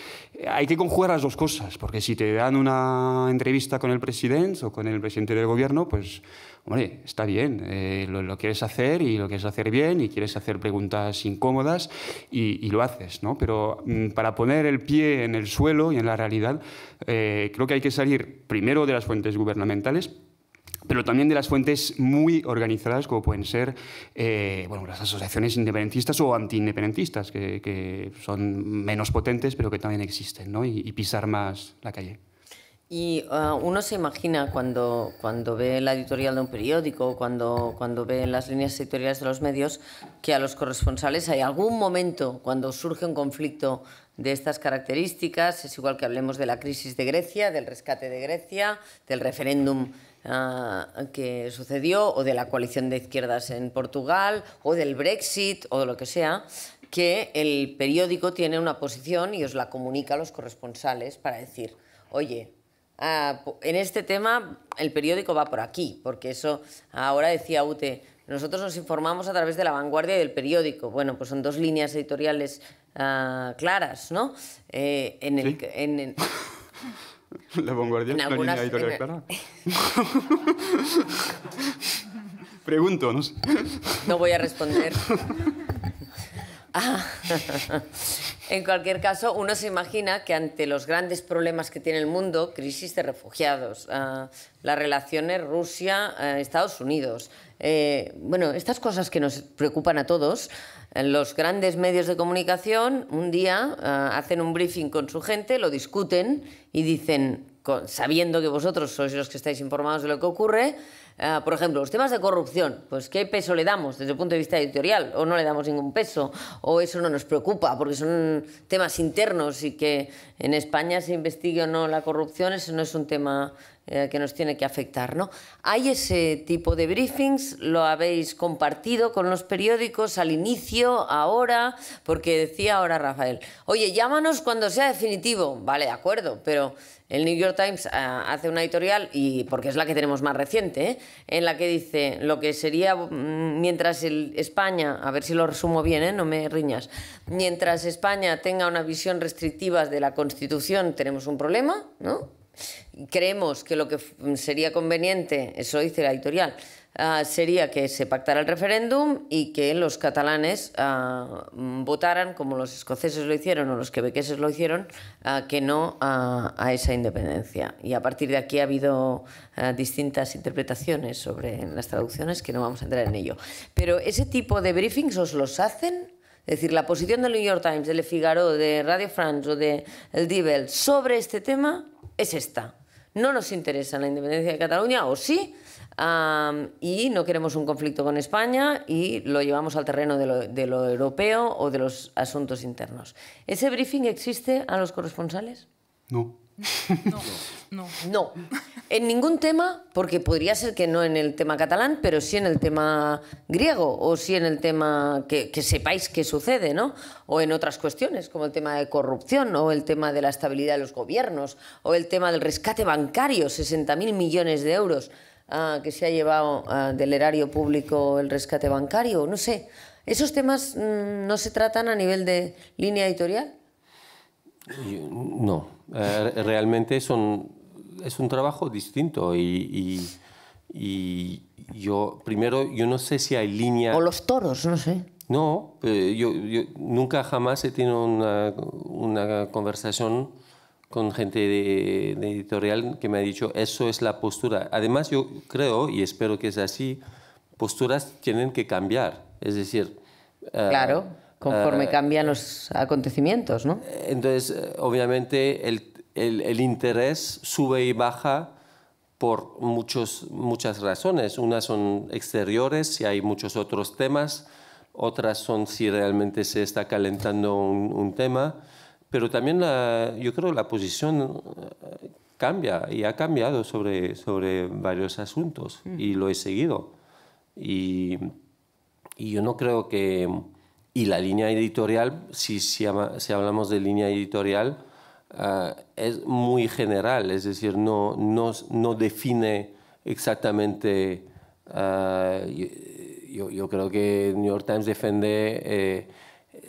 [SPEAKER 1] hay que conjugar las dos cosas, porque si te dan una entrevista con el presidente o con el presidente del gobierno, pues, está bien, eh, lo, quieres hacer y lo quieres hacer bien y quieres hacer preguntas incómodas y, lo haces, ¿no? Pero mm, para poner el pie en el suelo y en la realidad, eh, creo que hay que salir primero de las fuentes gubernamentales, pero también de las fuentes muy organizadas, como pueden ser eh, bueno, las asociaciones independentistas o antiindependentistas, que, que son menos potentes, pero que también existen, ¿no? y, pisar más la calle.
[SPEAKER 2] Y ah, uno se imagina cuando, cuando ve la editorial de un periódico, cuando, cuando ve las líneas editoriales de los medios, que a los corresponsales hay algún momento cuando surge un conflicto de estas características, es igual que hablemos de la crisis de Grecia, del rescate de Grecia, del referéndum Ah, que sucedió, o de la coalición de izquierdas en Portugal, o del Brexit, o de lo que sea, que el periódico tiene una posición y os la comunica a los corresponsales para decir, oye, ah, en este tema el periódico va por aquí, porque eso ahora decía UTE, nosotros nos informamos a través de la vanguardia y del periódico. Bueno, pues son dos líneas editoriales ah, claras, ¿no? Eh, en el, en,
[SPEAKER 1] La vanguardia en línea Pregunto, no
[SPEAKER 2] No voy a responder. Ah. en cualquier caso, uno se imagina que ante los grandes problemas que tiene el mundo, crisis de refugiados, ah, las relaciones Rusia-Estados eh, Unidos, eh, bueno, estas cosas que nos preocupan a todos, los grandes medios de comunicación un día eh, hacen un briefing con su gente, lo discuten y dicen, sabiendo que vosotros sois los que estáis informados de lo que ocurre, Ah, por ejemplo, los temas de corrupción, pues qué peso le damos desde el punto de vista editorial o no le damos ningún peso o eso no nos preocupa porque son temas internos y que en España se investigue o no la corrupción, eso no es un tema eh, que nos tiene que afectar. ¿no? ¿Hay ese tipo de briefings? ¿Lo habéis compartido con los periódicos al inicio, ahora? Porque decía ahora Rafael, oye, llámanos cuando sea definitivo. Vale, de acuerdo, pero el New York Times ah, hace una editorial, y porque es la que tenemos más reciente, ¿eh? en la que dice lo que sería mm, mientras España, a ver si lo resumo bien, ¿eh? no me riñas, mientras España tenga una visión restrictiva de la Constitución tenemos un problema, ¿no? Creemos que lo que sería conveniente, eso dice la editorial, Ah, sería que se pactara el referéndum y que los catalanes ah, votaran, como los escoceses lo hicieron o los quebequeses lo hicieron, ah, que no a esa independencia. Y a partir de aquí ha habido distintas interpretaciones sobre las traducciones que no vamos a entrar en ello. Pero ese tipo de briefings os los hacen es decir, la posición del New York Times, del Figaro, de Radio France o de El Dibel sobre este tema es esta. No nos interesa la independencia de Cataluña, o sí, y no queremos un conflicto con España y lo llevamos al terreno de lo, europeo o de los asuntos internos. ¿Ese briefing existe a los corresponsales? No. No, no. En ningún tema, porque podría ser que no en el tema catalán, pero sí en el tema griego, o sí en el tema que, sepáis que sucede, ¿no? O en otras cuestiones, como el tema de corrupción, o el tema de la estabilidad de los gobiernos, o el tema del rescate bancario, 60.000 millones de euros. Ah, que se ha llevado ah, del erario público el rescate bancario, no sé. ¿Esos temas mm, no se tratan a nivel de línea editorial?
[SPEAKER 4] No, eh, realmente son, es un trabajo distinto y, y, yo, primero, yo no sé si hay línea... O los toros, no sé. No, eh, yo, nunca jamás he tenido una, una conversación con gente de, editorial que me ha dicho, eso es la postura. Además, yo creo, y espero que es así, posturas tienen que cambiar. Es decir... Eh, claro, conforme eh,
[SPEAKER 2] cambian los acontecimientos, ¿no?
[SPEAKER 4] Entonces, obviamente, el, el, interés sube y baja por muchos, muchas razones. Unas son exteriores y hay muchos otros temas. Otras son si realmente se está calentando un, un tema pero también la, yo creo la posición eh, cambia y ha cambiado sobre, sobre varios asuntos mm. y lo he seguido. Y, y, yo no creo que... Y la línea editorial, si, si, hablamos de línea editorial, eh, es muy general, es decir, no, no, no define exactamente... Eh, yo, yo, creo que New York Times defiende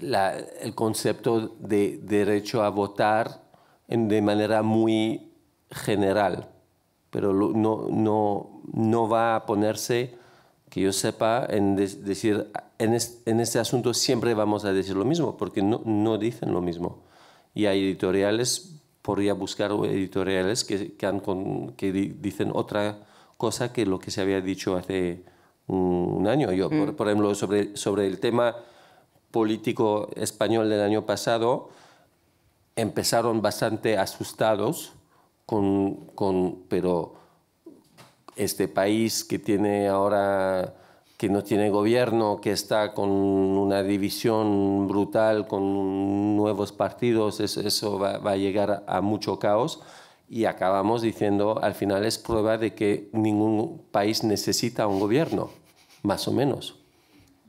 [SPEAKER 4] el concepto de derecho a votar en, de manera muy general, pero no, no, no, va a ponerse, que yo sepa, en decir, en, en, este asunto siempre vamos a decir lo mismo, porque no, no dicen lo mismo. Y hay editoriales, podría buscar editoriales que, que, dicen otra cosa que lo que se había dicho hace un, año. Yo, por, mm. por, ejemplo, sobre, sobre el tema político español del año pasado empezaron bastante asustados, con, con, pero este país que tiene ahora que no tiene gobierno, que está con una división brutal, con nuevos partidos, eso, va, a llegar a mucho caos. Y acabamos diciendo, al final es prueba de que ningún país necesita un gobierno, más o menos.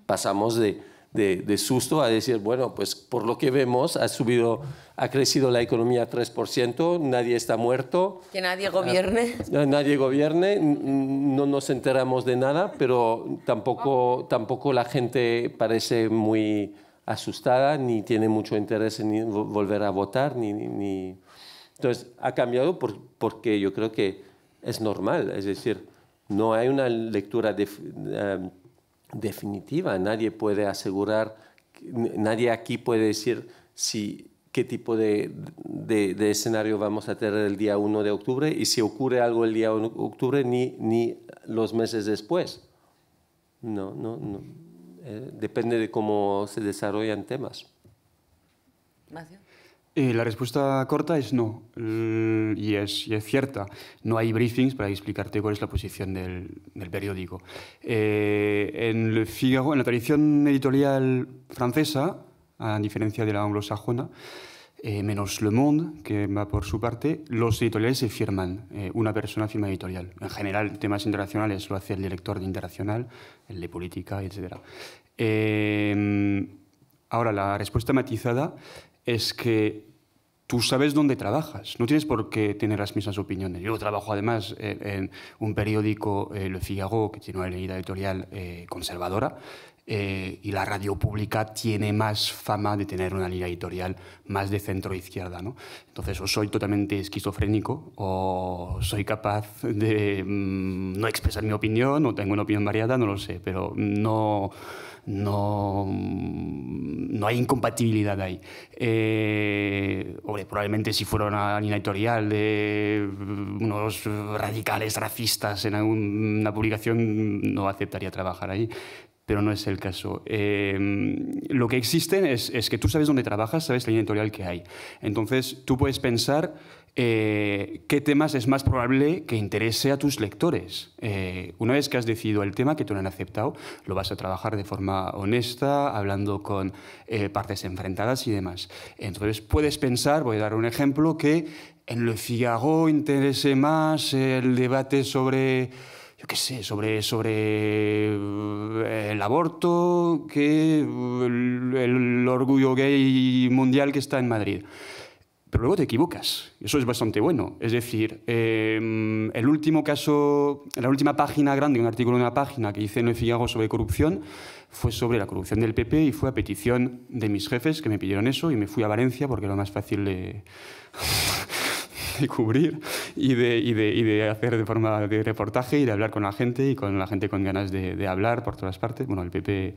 [SPEAKER 4] Pasamos de de, susto a decir, bueno, pues por lo que vemos ha subido, ha crecido la economía 3%, nadie está muerto.
[SPEAKER 2] Que nadie gobierne.
[SPEAKER 4] Ah, nadie gobierne, no nos enteramos de nada, pero tampoco, tampoco la gente parece muy asustada, ni tiene mucho interés en volver a votar, ni... ni... Entonces, ha cambiado porque yo creo que es normal, es decir, no hay una lectura de, eh, definitiva. Nadie puede asegurar, nadie aquí puede decir si, qué tipo de, escenario vamos a tener el día 1 de octubre y si ocurre algo el día 1 de octubre ni, ni los meses después. No, no, no. Eh, depende de cómo se desarrollan temas.
[SPEAKER 1] Eh, la respuesta corta es no, y, es, es, cierta. No hay briefings para explicarte cuál es la posición del, periódico. Eh, en, la tradición editorial francesa, a diferencia de la anglosajona, eh, menos Le Monde, que va por su parte, los editoriales se firman, una persona firma editorial. En general, temas internacionales lo hace el director de internacional, el de política, etc. ahora, la respuesta matizada es que tú sabes dónde trabajas, no tienes por qué tener las mismas opiniones. Yo trabajo además en, un periódico, el eh, Le Figaro, que tiene una línea editorial eh, conservadora, eh, y la radio pública tiene más fama de tener una línea editorial más de centro izquierda. ¿no? Entonces, o soy totalmente esquizofrénico o soy capaz de mm, no expresar mi opinión, o tengo una opinión variada, no lo sé, pero no, no, hay incompatibilidad ahí. Eh, probablemente si fuera una línea editorial de unos radicales racistas en una publicación, no aceptaría trabajar ahí, pero no es el caso. Eh, lo que existen es, es que tú sabes dónde trabajas, sabes la editorial que hay. Entonces, tú puedes pensar eh, qué temas es más probable que interese a tus lectores. Eh, una vez que has decidido el tema que tú lo han aceptado, lo vas a trabajar de forma honesta, hablando con eh, partes enfrentadas y demás. Entonces puedes pensar, voy a dar un ejemplo, que en Le Figaro interese más el debate sobre yo qué sé, sobre, sobre el aborto que el orgullo gay mundial que está en Madrid pero luego te equivocas. Eso es bastante bueno. Es decir, em, el último caso, la última página grande, un artículo de una página que hice el Figago sobre corrupción, fue sobre la corrupción del PP y fue a petición de mis jefes que me pidieron eso y me fui a Valencia porque era lo más fácil de, de cubrir y de, de, hacer de forma de reportaje y de hablar con la gente y con la gente con ganas de, hablar por todas partes. Bueno, el PP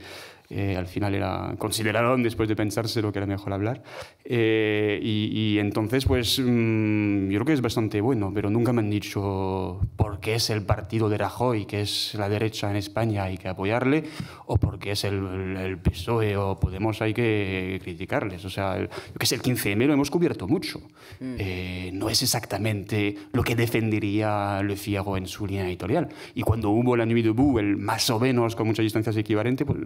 [SPEAKER 1] eh, al final era consideraron, después de pensárselo, que era mejor hablar. Eh, y, entonces, pues mm, yo creo que es bastante bueno, pero nunca me han dicho por qué es el partido de Rajoy, que es la derecha en España, hay que apoyarle, o por qué es el, PSOE o Podemos, hay que criticarles. O sea, yo que es el 15M lo hemos cubierto mucho. Mm. Eh, no es exactamente lo que defendería Le Fiago en su línea editorial. Y cuando hubo la Nuit de Bou, el más o menos con muchas distancias equivalente, pues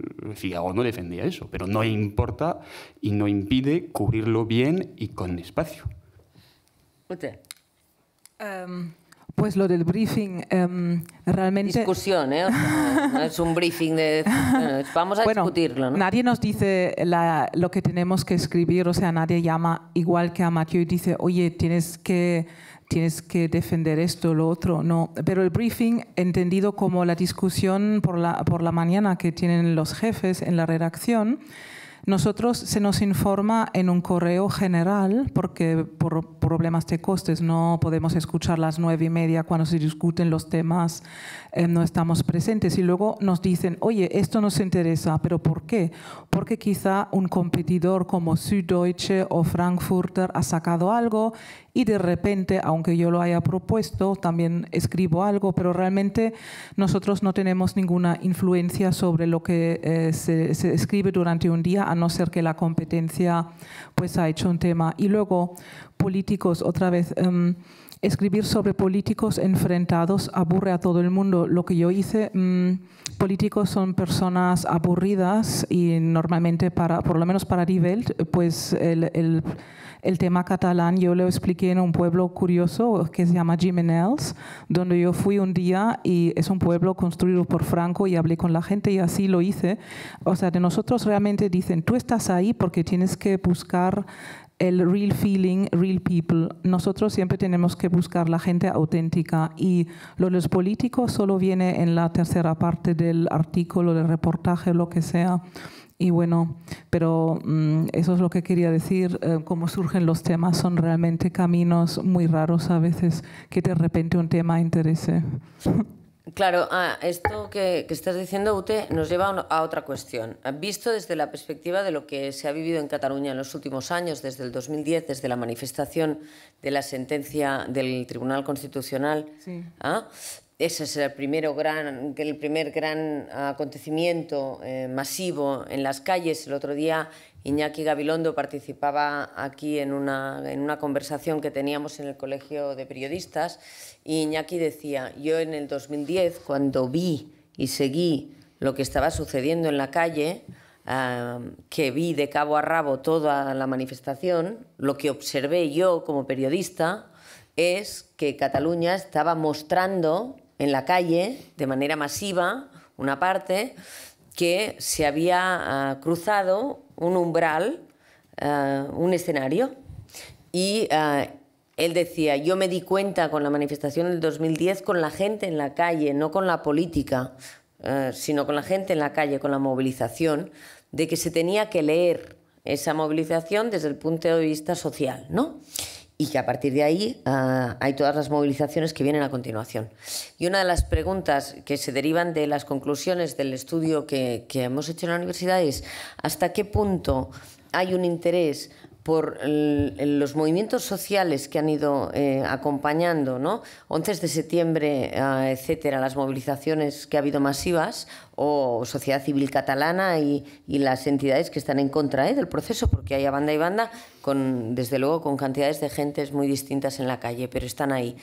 [SPEAKER 1] o oh, no defendía eso, pero no importa y no impide cubrirlo bien y con espacio.
[SPEAKER 3] Usted. Em, pues lo del briefing, em, realmente...
[SPEAKER 2] Discusión, ¿eh? es un briefing de... vamos a discutirlo, ¿no? Nadie
[SPEAKER 3] nos dice lo que tenemos que escribir, o sea, nadie llama igual que a Mathieu y dice, oye, tienes que tienes que defender esto, o lo otro, no. Pero el briefing, entendido como la discusión por la, por la mañana que tienen los jefes en la redacción, nosotros se nos informa en un correo general, porque por problemas de costes no podemos escuchar las nueve y media cuando se discuten los temas eh, no estamos presentes. Y luego nos dicen, oye, esto nos interesa, pero ¿por qué? Porque quizá un competidor como Süddeutsche o Frankfurter ha sacado algo y de repente, aunque yo lo haya propuesto, también escribo algo, pero realmente nosotros no tenemos ninguna influencia sobre lo que eh, se, escribe durante un día, a no ser que la competencia pues ha hecho un tema. Y luego, políticos, otra vez... Em, escribir sobre políticos enfrentados aburre a todo el mundo. Lo que yo hice, mm, políticos son personas aburridas y normalmente, para, por lo menos para Welt, pues el, el, tema catalán yo lo expliqué en un pueblo curioso que se llama Jiménez, donde yo fui un día y es un pueblo construido por Franco y hablé con la gente y así lo hice. O sea, de nosotros realmente dicen, tú estás ahí porque tienes que buscar el real feeling, real people. Nosotros siempre tenemos que buscar la gente auténtica y lo de los políticos solo viene en la tercera parte del artículo, del reportaje, lo que sea. Y bueno, pero mm, eso es lo que quería decir, eh, cómo surgen los temas, son realmente caminos muy raros a veces que de repente un tema interese.
[SPEAKER 2] Claro, ah, esto que, estás diciendo, Ute, nos lleva a, otra cuestión. Visto desde la perspectiva de lo que se ha vivido en Cataluña en los últimos años, desde el 2010, desde la manifestación de la sentencia del Tribunal Constitucional, ah, ese es el, gran, el primer gran acontecimiento eh, masivo en las calles. El otro día Iñaki Gabilondo participaba aquí en una, en una, conversación que teníamos en el Colegio de Periodistas y Iñaki decía, yo en el 2010, cuando vi y seguí lo que estaba sucediendo en la calle, ah, que vi de cabo a rabo toda la manifestación, lo que observé yo como periodista es que Cataluña estaba mostrando en la calle, de manera masiva, una parte, que se había ah, cruzado un umbral, ah, un escenario, y ah, él decía, yo me di cuenta con la manifestación del 2010 con la gente en la calle, no con la política, sino con la gente en la calle, con la movilización, de que se tenía que leer esa movilización desde el punto de vista social, ¿no? y que a partir de ahí ah, hay todas las movilizaciones que vienen a continuación. Y una de las preguntas que se derivan de las conclusiones del estudio que, hemos hecho en la universidad es hasta qué punto hay un interés por los movimientos sociales que han ido eh, acompañando, ¿no? 11 de septiembre, ah, etcétera, las movilizaciones que ha habido masivas, o sociedad civil catalana y, las entidades que están en contra ¿eh? del proceso, porque hay a banda y banda, con, desde luego con cantidades de gentes muy distintas en la calle, pero están ahí.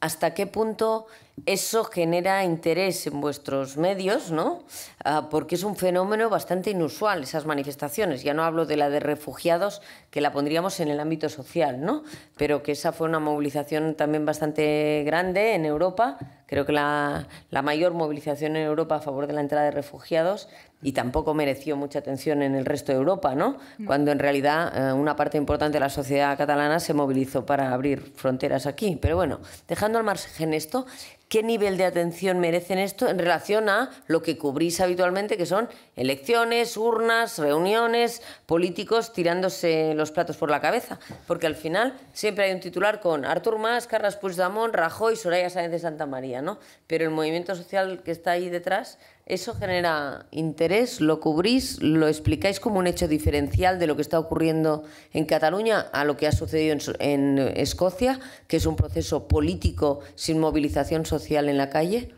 [SPEAKER 2] ¿Hasta qué punto eso genera interés en vuestros medios? ¿no? Ah, porque es un fenómeno bastante inusual, esas manifestaciones. Ya no hablo de la de refugiados, que la pondríamos en el ámbito social, ¿no? pero que esa fue una movilización también bastante grande en Europa. Creo que la, la mayor movilización en Europa a favor de la entrada de refugiados y tampoco mereció mucha atención en el resto de Europa, ¿no? Mm. Cuando en realidad eh, una parte importante de la sociedad catalana se movilizó para abrir fronteras aquí. Pero bueno, dejando al margen esto, ¿qué nivel de atención merecen esto en relación a lo que cubrís habitualmente, que son elecciones, urnas, reuniones, políticos tirándose los platos por la cabeza? Porque al final siempre hay un titular con Artur Mas, Carles Puigdemont, Rajoy, Soraya Sáenz de Santa María, ¿no? Pero el movimiento social que está ahí detrás eso genera interés, lo cubrís, lo explicáis como un hecho diferencial de lo que está ocurriendo en Cataluña a lo que ha sucedido en, Escocia, que es un proceso político sin movilización social en la calle.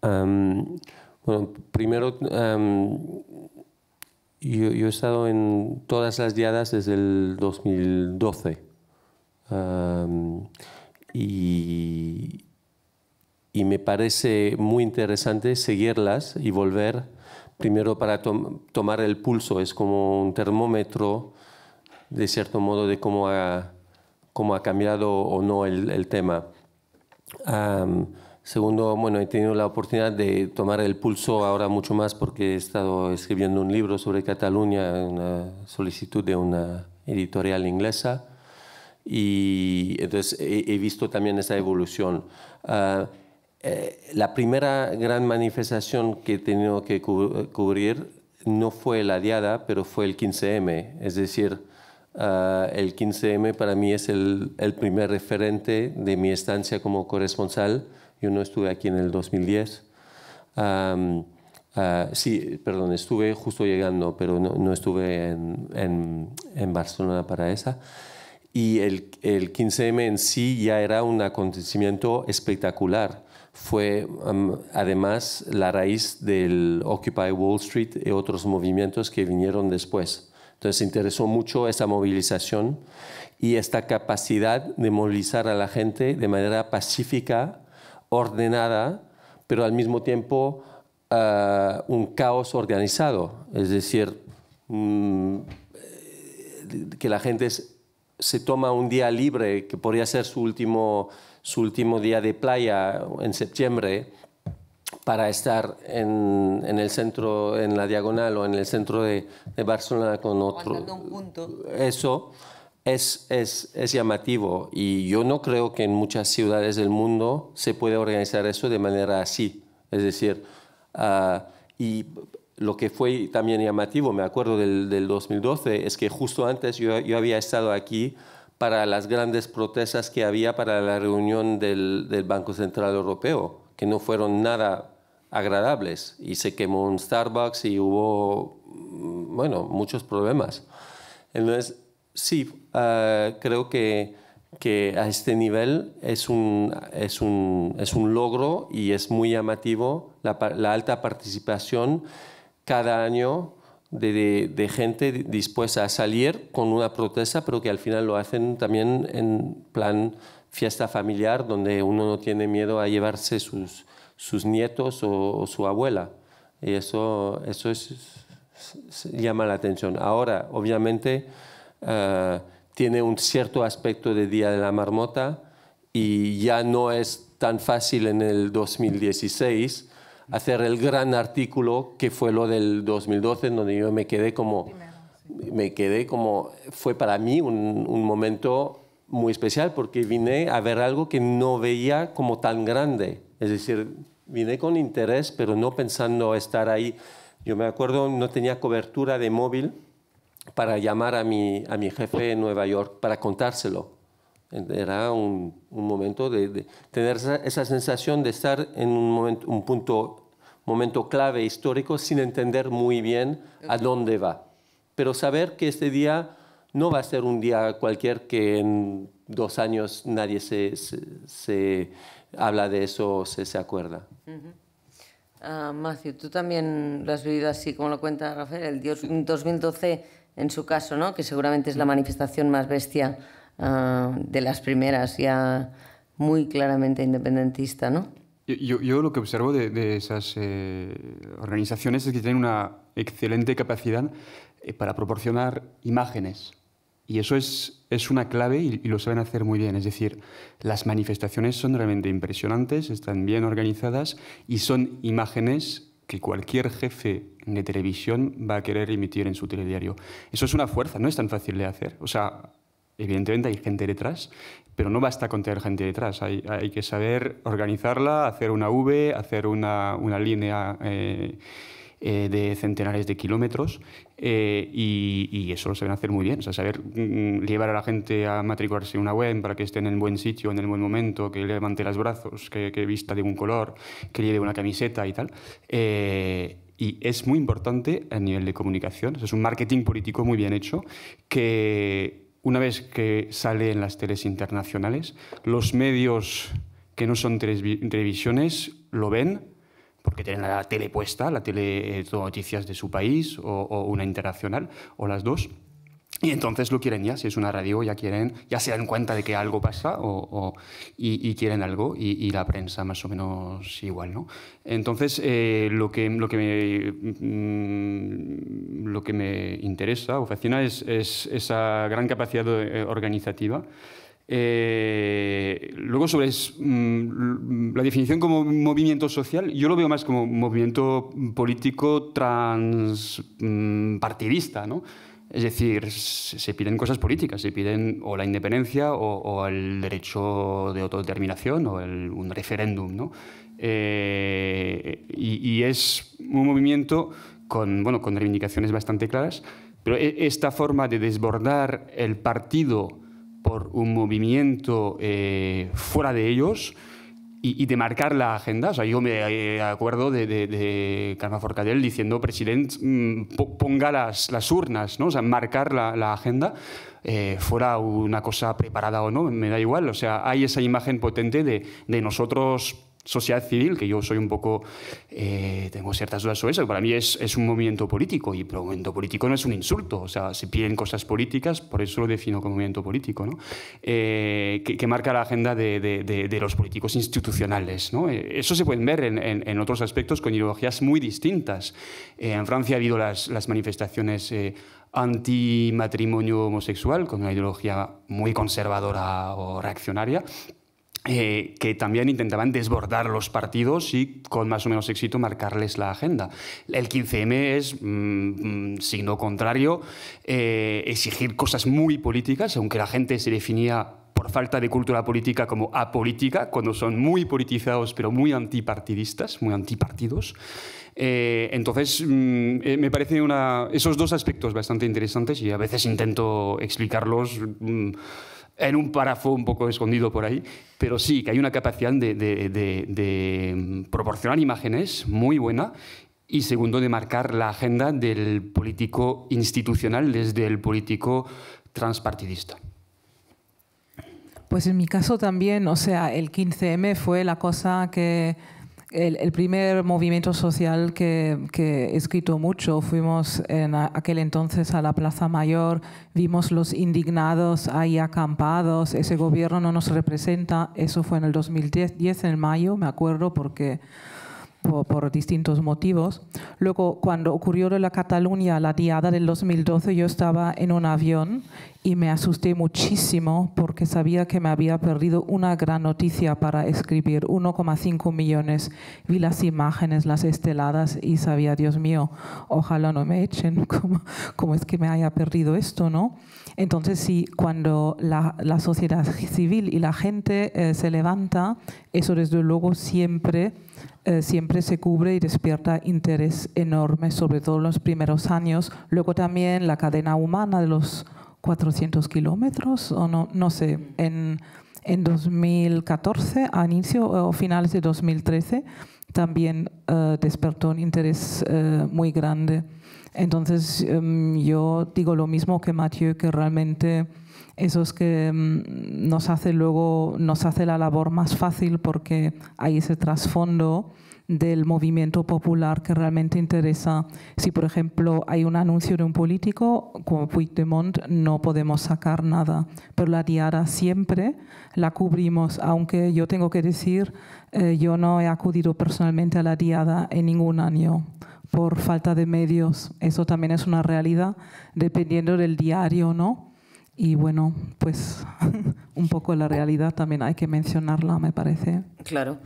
[SPEAKER 4] Em, bueno, primero, em, yo, he estado en todas las diadas desde el 2012. Em, y y me parece muy interesante seguirlas y volver primero para tomar el pulso, es como un termómetro de cierto modo de cómo ha, cómo ha cambiado o no el, tema. segundo, bueno, he tenido la oportunidad de tomar el pulso ahora mucho más porque he estado escribiendo un libro sobre Cataluña, una solicitud de una editorial inglesa y entonces he, visto también esa evolución. Ah, eh, la primera gran manifestación que he tenido que cubrir no fue la diada, pero fue el 15M. Es decir, ah, el 15M para mí es el, primer referente de mi estancia como corresponsal. Yo no estuve aquí en el 2010. Ah, sí, perdón, estuve justo llegando, pero no, estuve en, Barcelona para esa. Y el, el, 15M en sí ya era un acontecimiento espectacular fue además la raíz del Occupy Wall Street y otros movimientos que vinieron después. Entonces interesó mucho esa movilización y esta capacidad de movilizar a la gente de manera pacífica, ordenada, pero al mismo tiempo ah, un caos organizado. Es decir, mm, eh, que la gente es se toma un día libre, que podría ser su último, su último día de playa en septiembre, para estar en, el centro, en la diagonal o en el centro de, Barcelona con otro. Eso es, es, llamativo y yo no creo que en muchas ciudades del mundo se pueda organizar eso de manera así. Es decir, ah, y lo que fue también llamativo, me acuerdo del, 2012, es que justo antes yo, yo, había estado aquí para las grandes protestas que había para la reunión del, del Banco Central Europeo, que no fueron nada agradables y se quemó un Starbucks y hubo, mm, bueno, muchos problemas. Entonces, sí, ah, creo que, que, a este nivel es un, es un, es un logro y es muy llamativo la, la alta participación cada año de, gente dispuesta a salir con una protesta, pero que al final lo hacen también en plan fiesta familiar, donde uno no tiene miedo a llevarse sus, nietos o, su abuela. Y eso, eso llama la atención. Ahora, obviamente, eh, tiene un cierto aspecto de Día de la Marmota y ya no es tan fácil en el 2016 hacer el gran artículo que fue lo del 2012, en donde yo me quedé como... Me quedé como... Fue para mí un, momento muy especial porque vine a ver algo que no veía como tan grande. Es decir, vine con interés, pero no pensando estar ahí. Yo me acuerdo, no tenía cobertura de móvil para llamar a mi, a mi jefe en Nueva York para contárselo. Era un, un momento de, de, tener esa, sensación de estar en un, momento, un punto momento clave histórico sin entender muy bien a dónde va. Pero saber que este día no va a ser un día cualquier que en dos años nadie se, habla de eso o se, acuerda.
[SPEAKER 2] Uh tú también lo has vivido así, como lo cuenta Rafael, el 2012 en su caso, ¿no? que seguramente es la manifestación más bestia ah, de las primeras, ya muy claramente independentista, ¿no?
[SPEAKER 1] Yo, lo que observo de, esas eh, organizaciones es que tienen una excelente capacidad eh, para proporcionar imágenes. Y eso es, es una clave y, y, lo saben hacer muy bien. Es decir, las manifestaciones son realmente impresionantes, están bien organizadas y son imágenes que cualquier jefe de televisión va a querer emitir en su telediario. Eso es una fuerza, no es tan fácil de hacer. O sea, Evidentemente hay gente detrás, pero no basta con tener gente detrás, hay, que saber organizarla, hacer una V, hacer una, línea eh, eh, de centenares de kilómetros eh, y, eso lo saben hacer muy bien, o sea, saber mm, llevar a la gente a matricularse en una web para que esté en el buen sitio, en el buen momento, que levante los brazos, que, que vista de un color, que lleve una camiseta y tal. Y es muy importante a nivel de comunicación, es un marketing político muy bien hecho, que, una vez que sale en las teles internacionales, los medios que no son televisiones lo ven porque tienen la tele puesta, la tele eh, de noticias de su país o, o una internacional, o las dos. Y entonces lo quieren ya, si es una radio, ya quieren, ya se dan cuenta de que algo pasa o, y, quieren algo, y, la prensa más o menos igual, ¿no? Entonces, eh, lo, que, lo, que me, mm, lo que me interesa o fascina es, esa gran capacidad eh, organizativa. Eh, luego sobre mm, la definición como movimiento social, yo lo veo más como movimiento político transpartidista, mm, ¿no? Es decir, se piden cosas políticas, se piden o la independencia o, el derecho de autodeterminación o un referéndum. Eh, y, es un movimiento con, reivindicaciones bastante claras, pero e, esta forma de desbordar el partido por un movimiento eh, fuera de ellos, y, de marcar la agenda. O sea, yo me eh, acuerdo de, de, Carmen Forcadell diciendo, presidente, mm, ponga las, urnas, ¿no? O sea, marcar la, agenda. Eh, fuera una cosa preparada o no, me da igual. O sea, hay esa imagen potente de, de nosotros sociedad civil, que yo soy un poco, eh, tengo ciertas dudas sobre eso, para mí es, es, un movimiento político, y pero movimiento político no es un insulto, o sea, se piden cosas políticas, por eso lo defino como movimiento político, ¿no? Eh, que, marca la agenda de, de, los políticos institucionales. ¿no? Eh, eso se puede ver en, en, en, otros aspectos con ideologías muy distintas. en Francia ha habido las, las manifestaciones anti-matrimonio homosexual, con una ideología muy conservadora o reaccionaria, eh, que también intentaban desbordar los partidos y con más o menos éxito marcarles la agenda. El 15M es, mmm, signo contrario, eh, exigir cosas muy políticas, aunque la gente se definía por falta de cultura política como apolítica, cuando son muy politizados pero muy antipartidistas, muy antipartidos. Eh, entonces, mm, me parecen esos dos aspectos bastante interesantes y a veces intento explicarlos. Mm, en un párrafo un poco escondido por ahí, pero sí que hay una capacidad de, proporcionar imágenes muy buena y segundo, de marcar la agenda del político institucional desde el político transpartidista.
[SPEAKER 3] Pues en mi caso también, o sea, el 15M fue la cosa que el, primer movimiento social que, he escrito mucho. Fuimos en aquel entonces a la Plaza Mayor, vimos los indignados ahí acampados, ese gobierno no nos representa, eso fue en el 2010, en mayo, me acuerdo, porque por, distintos motivos. Luego, cuando ocurrió de la Cataluña, la diada del 2012, yo estaba en un avión y me asusté muchísimo porque sabía que me había perdido una gran noticia para escribir, 1,5 millones. Vi las imágenes, las esteladas y sabía, Dios mío, ojalá no me echen, ¿cómo, es que me haya perdido esto, no? Entonces, sí, cuando la, la sociedad civil y la gente eh, se levanta, eso desde luego siempre eh, siempre se cubre y despierta interés enorme, sobre todo en los primeros años. Luego también la cadena humana de los 400 kilómetros, o no, no sé, en, en 2014, a inicio o finales de 2013, también eh, despertó un interés eh, muy grande. Entonces, em, yo digo lo mismo que Mathieu, que realmente eso es que mm, nos hace luego, nos hace la labor más fácil porque hay ese trasfondo del movimiento popular que realmente interesa. Si, por ejemplo, hay un anuncio de un político, como Puigdemont, no podemos sacar nada, pero la diada siempre la cubrimos, aunque yo tengo que decir, eh, yo no he acudido personalmente a la diada en ningún año por falta de medios. Eso también es una realidad, dependiendo del diario, ¿no? y bueno, pues un poco la realidad también hay que mencionarla, me parece.
[SPEAKER 2] Claro.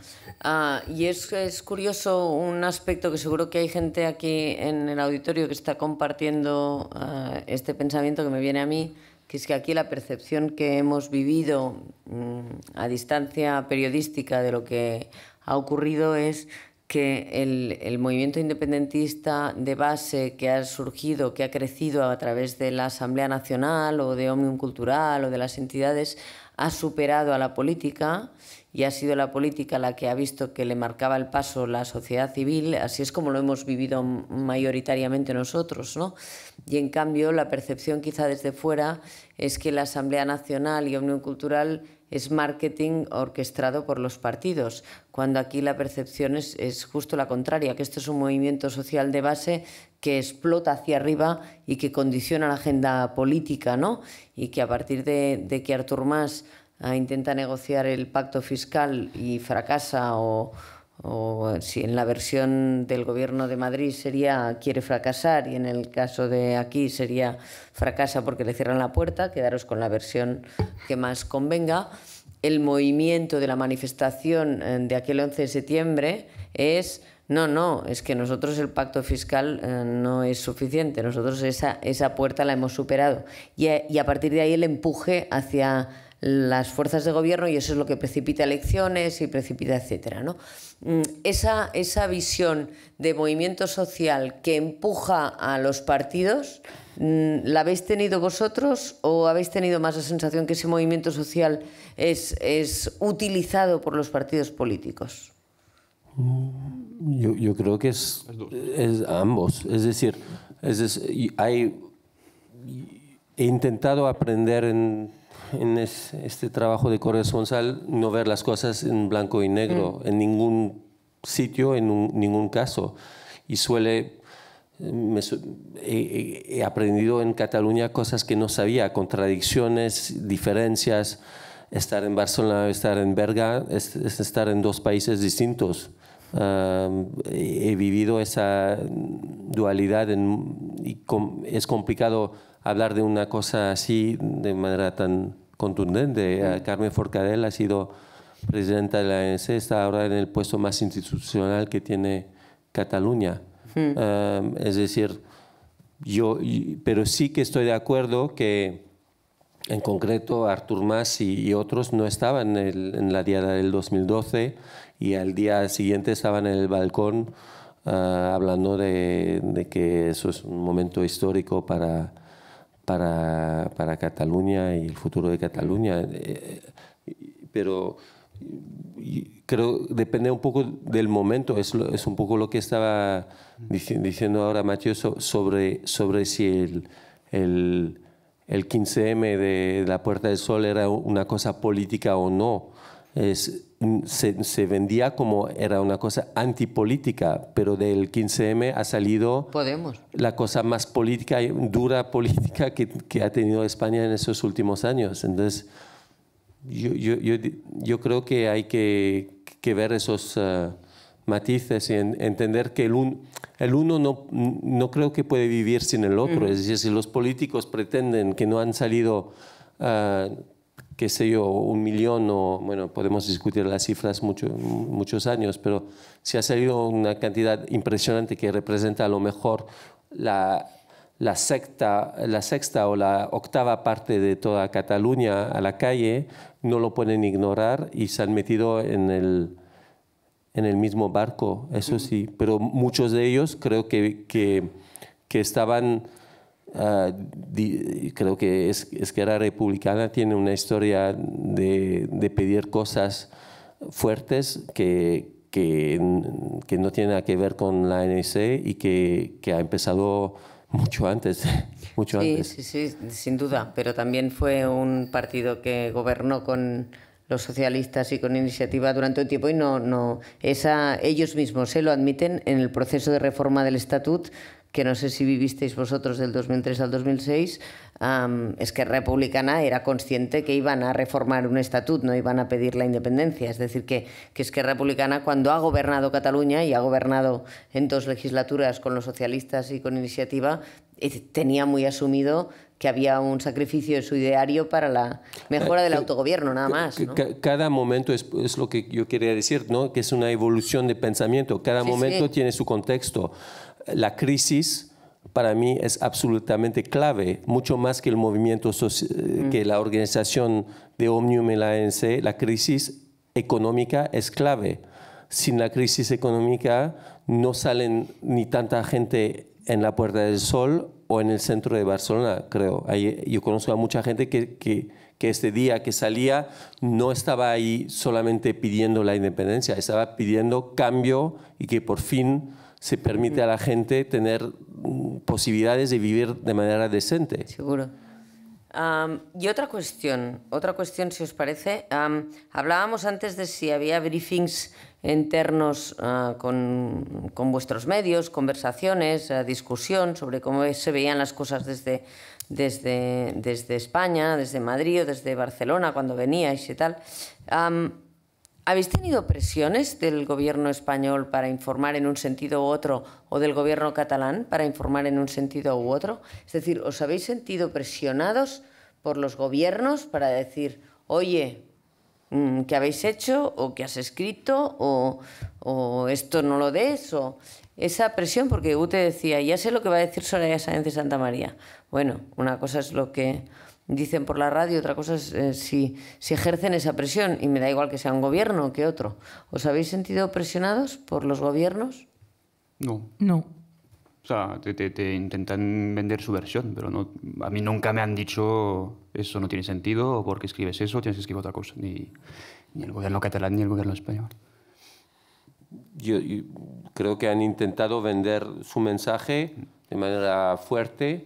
[SPEAKER 2] Ah, y es, es, curioso un aspecto que seguro que hay gente aquí en el auditorio que está compartiendo ah, este pensamiento que me viene a mí, que es que aquí la percepción que hemos vivido mm, a distancia periodística de lo que ha ocurrido es que el, movimiento independentista de base que ha surgido, que ha crecido a través de la Asamblea Nacional o de Omnium Cultural o de las entidades, ha superado a la política y ha sido la política la que ha visto que le marcaba el paso la sociedad civil, así es como lo hemos vivido mayoritariamente nosotros, Y en cambio la percepción quizá desde fuera es que la Asamblea Nacional y Unión Cultural es marketing orquestado por los partidos, cuando aquí la percepción es, justo la contraria, que esto es un movimiento social de base que explota hacia arriba y que condiciona la agenda política, ¿no? Y que a partir de, de que Artur Mas ah, intenta negociar el pacto fiscal y fracasa o, o si en la versión del gobierno de Madrid sería quiere fracasar y en el caso de aquí sería fracasa porque le cierran la puerta, quedaros con la versión que más convenga. El movimiento de la manifestación eh, de aquel 11 de septiembre es no, no, es que nosotros el pacto fiscal eh, no es suficiente, nosotros esa, esa puerta la hemos superado. Y y a partir de ahí el empuje hacia las fuerzas de gobierno y eso es lo que precipita elecciones y precipita etcétera. ¿no? Mm, esa, visión de movimiento social que empuja a los partidos, mm, ¿la habéis tenido vosotros o habéis tenido más la sensación que ese movimiento social es, utilizado por los partidos políticos?
[SPEAKER 4] Mm, yo, creo que es, ambos. Es decir, hay, he intentado aprender en en este trabajo de corresponsal no ver las cosas en blanco y negro, mm. en ningún sitio, en ningún caso. Y suele, he, aprendido en Cataluña cosas que no sabía, contradicciones, diferencias. Estar en Barcelona, estar en Berga, es, estar en dos países distintos. he, vivido esa dualidad y es complicado hablar de una cosa así de manera tan contundente. Ah, Carmen Forcadell ha sido presidenta de la ANC, está ahora en el puesto más institucional que tiene Cataluña. es decir, yo, pero sí que estoy de acuerdo que en concreto Artur Mas y, otros no estaban en, la diada del 2012 y al día siguiente estaban en el balcón ah, hablando de, que eso es un momento histórico para, para, para Cataluña y el futuro de Cataluña. Eh, pero creo depende un poco del momento, es, un poco lo que estaba diciendo ahora Mateo sobre, si el, el, el 15M de la Puerta del Sol era una cosa política o no es, mm, se, se, vendía como era una cosa antipolítica, pero del 15M ha salido Podemos. la cosa más política, dura política que, que ha tenido España en esos últimos años. Entonces, yo, yo, yo, yo creo que hay que, que ver esos eh, matices y entender que el, el uno no, no, creo que puede vivir sin el otro. Es decir, si los políticos pretenden que no han salido... Eh, qué sé yo, un millón o, bueno, podemos discutir las cifras muchos muchos años, pero si ha salido una cantidad impresionante que representa a lo mejor la, la, secta, la sexta o la octava parte de toda Cataluña a la calle, no lo pueden ignorar y se han metido en el, en el mismo barco, eso sí, pero muchos de ellos creo que, que, que estaban Ah, creo que es, que era Republicana tiene una historia de, de pedir cosas fuertes que, que, no tiene nada que ver con la ANC y que, que ha empezado mucho antes. mucho sí,
[SPEAKER 2] antes. sin duda, pero también fue un partido que gobernó con los socialistas y con iniciativa durante un tiempo y no, no esa ellos mismos se lo admiten en el proceso de reforma del estatut que no sé si vivisteis vosotros del 2003 al 2006, es que Republicana era consciente que iban a reformar un estatuto, no iban a pedir la independencia. Es decir, que, que es que Republicana, cuando ha gobernado Cataluña y ha gobernado en dos legislaturas con los socialistas y con iniciativa, eh, tenía muy asumido que había un sacrificio de su ideario para la mejora del eh, eh, autogobierno, nada más.
[SPEAKER 4] Cada momento es, lo que yo quería decir, ¿no? que es una evolución de pensamiento, cada momento tiene su contexto la crisis para mí es absolutamente clave, mucho más que el movimiento, eh, mm. que la organización de Omnium en la ANC, la crisis económica es clave. Sin la crisis económica no salen ni tanta gente en la Puerta del Sol o en el centro de Barcelona, creo. Ahí, eh, yo conozco a mucha gente que, que, que, este día que salía no estaba ahí solamente pidiendo la independencia, estaba pidiendo cambio y que por fin se permite a la gente tener mm, posibilidades de vivir de manera decente. Seguro.
[SPEAKER 2] y otra cuestión, otra cuestión si os parece. hablábamos antes de si había briefings internos ah, con, con, vuestros medios, conversaciones, ah, discusión sobre cómo se veían las cosas desde, desde, desde España, desde Madrid o desde Barcelona cuando veníais y tal. ¿Habéis tenido presiones del gobierno español para informar en un sentido u otro o del gobierno catalán para informar en un sentido u otro? Es decir, ¿os habéis sentido presionados por los gobiernos para decir, oye, mm, ¿qué habéis hecho o qué has escrito o, esto no lo des? O esa presión, porque Ute decía, ya sé lo que va a decir Soraya Sáenz de Santa María. Bueno, una cosa es lo que dicen por la radio, otra cosa es eh, si, ejercen esa presión, y me da igual que sea un gobierno o que otro. ¿Os habéis sentido presionados por los gobiernos?
[SPEAKER 1] No. No. O sea, te, intentan vender su versión, pero no, a mí nunca me han dicho eso no tiene sentido, o porque escribes eso, tienes que escribir otra cosa. Ni, ni el gobierno catalán ni el gobierno español.
[SPEAKER 4] yo creo que han intentado vender su mensaje de manera fuerte,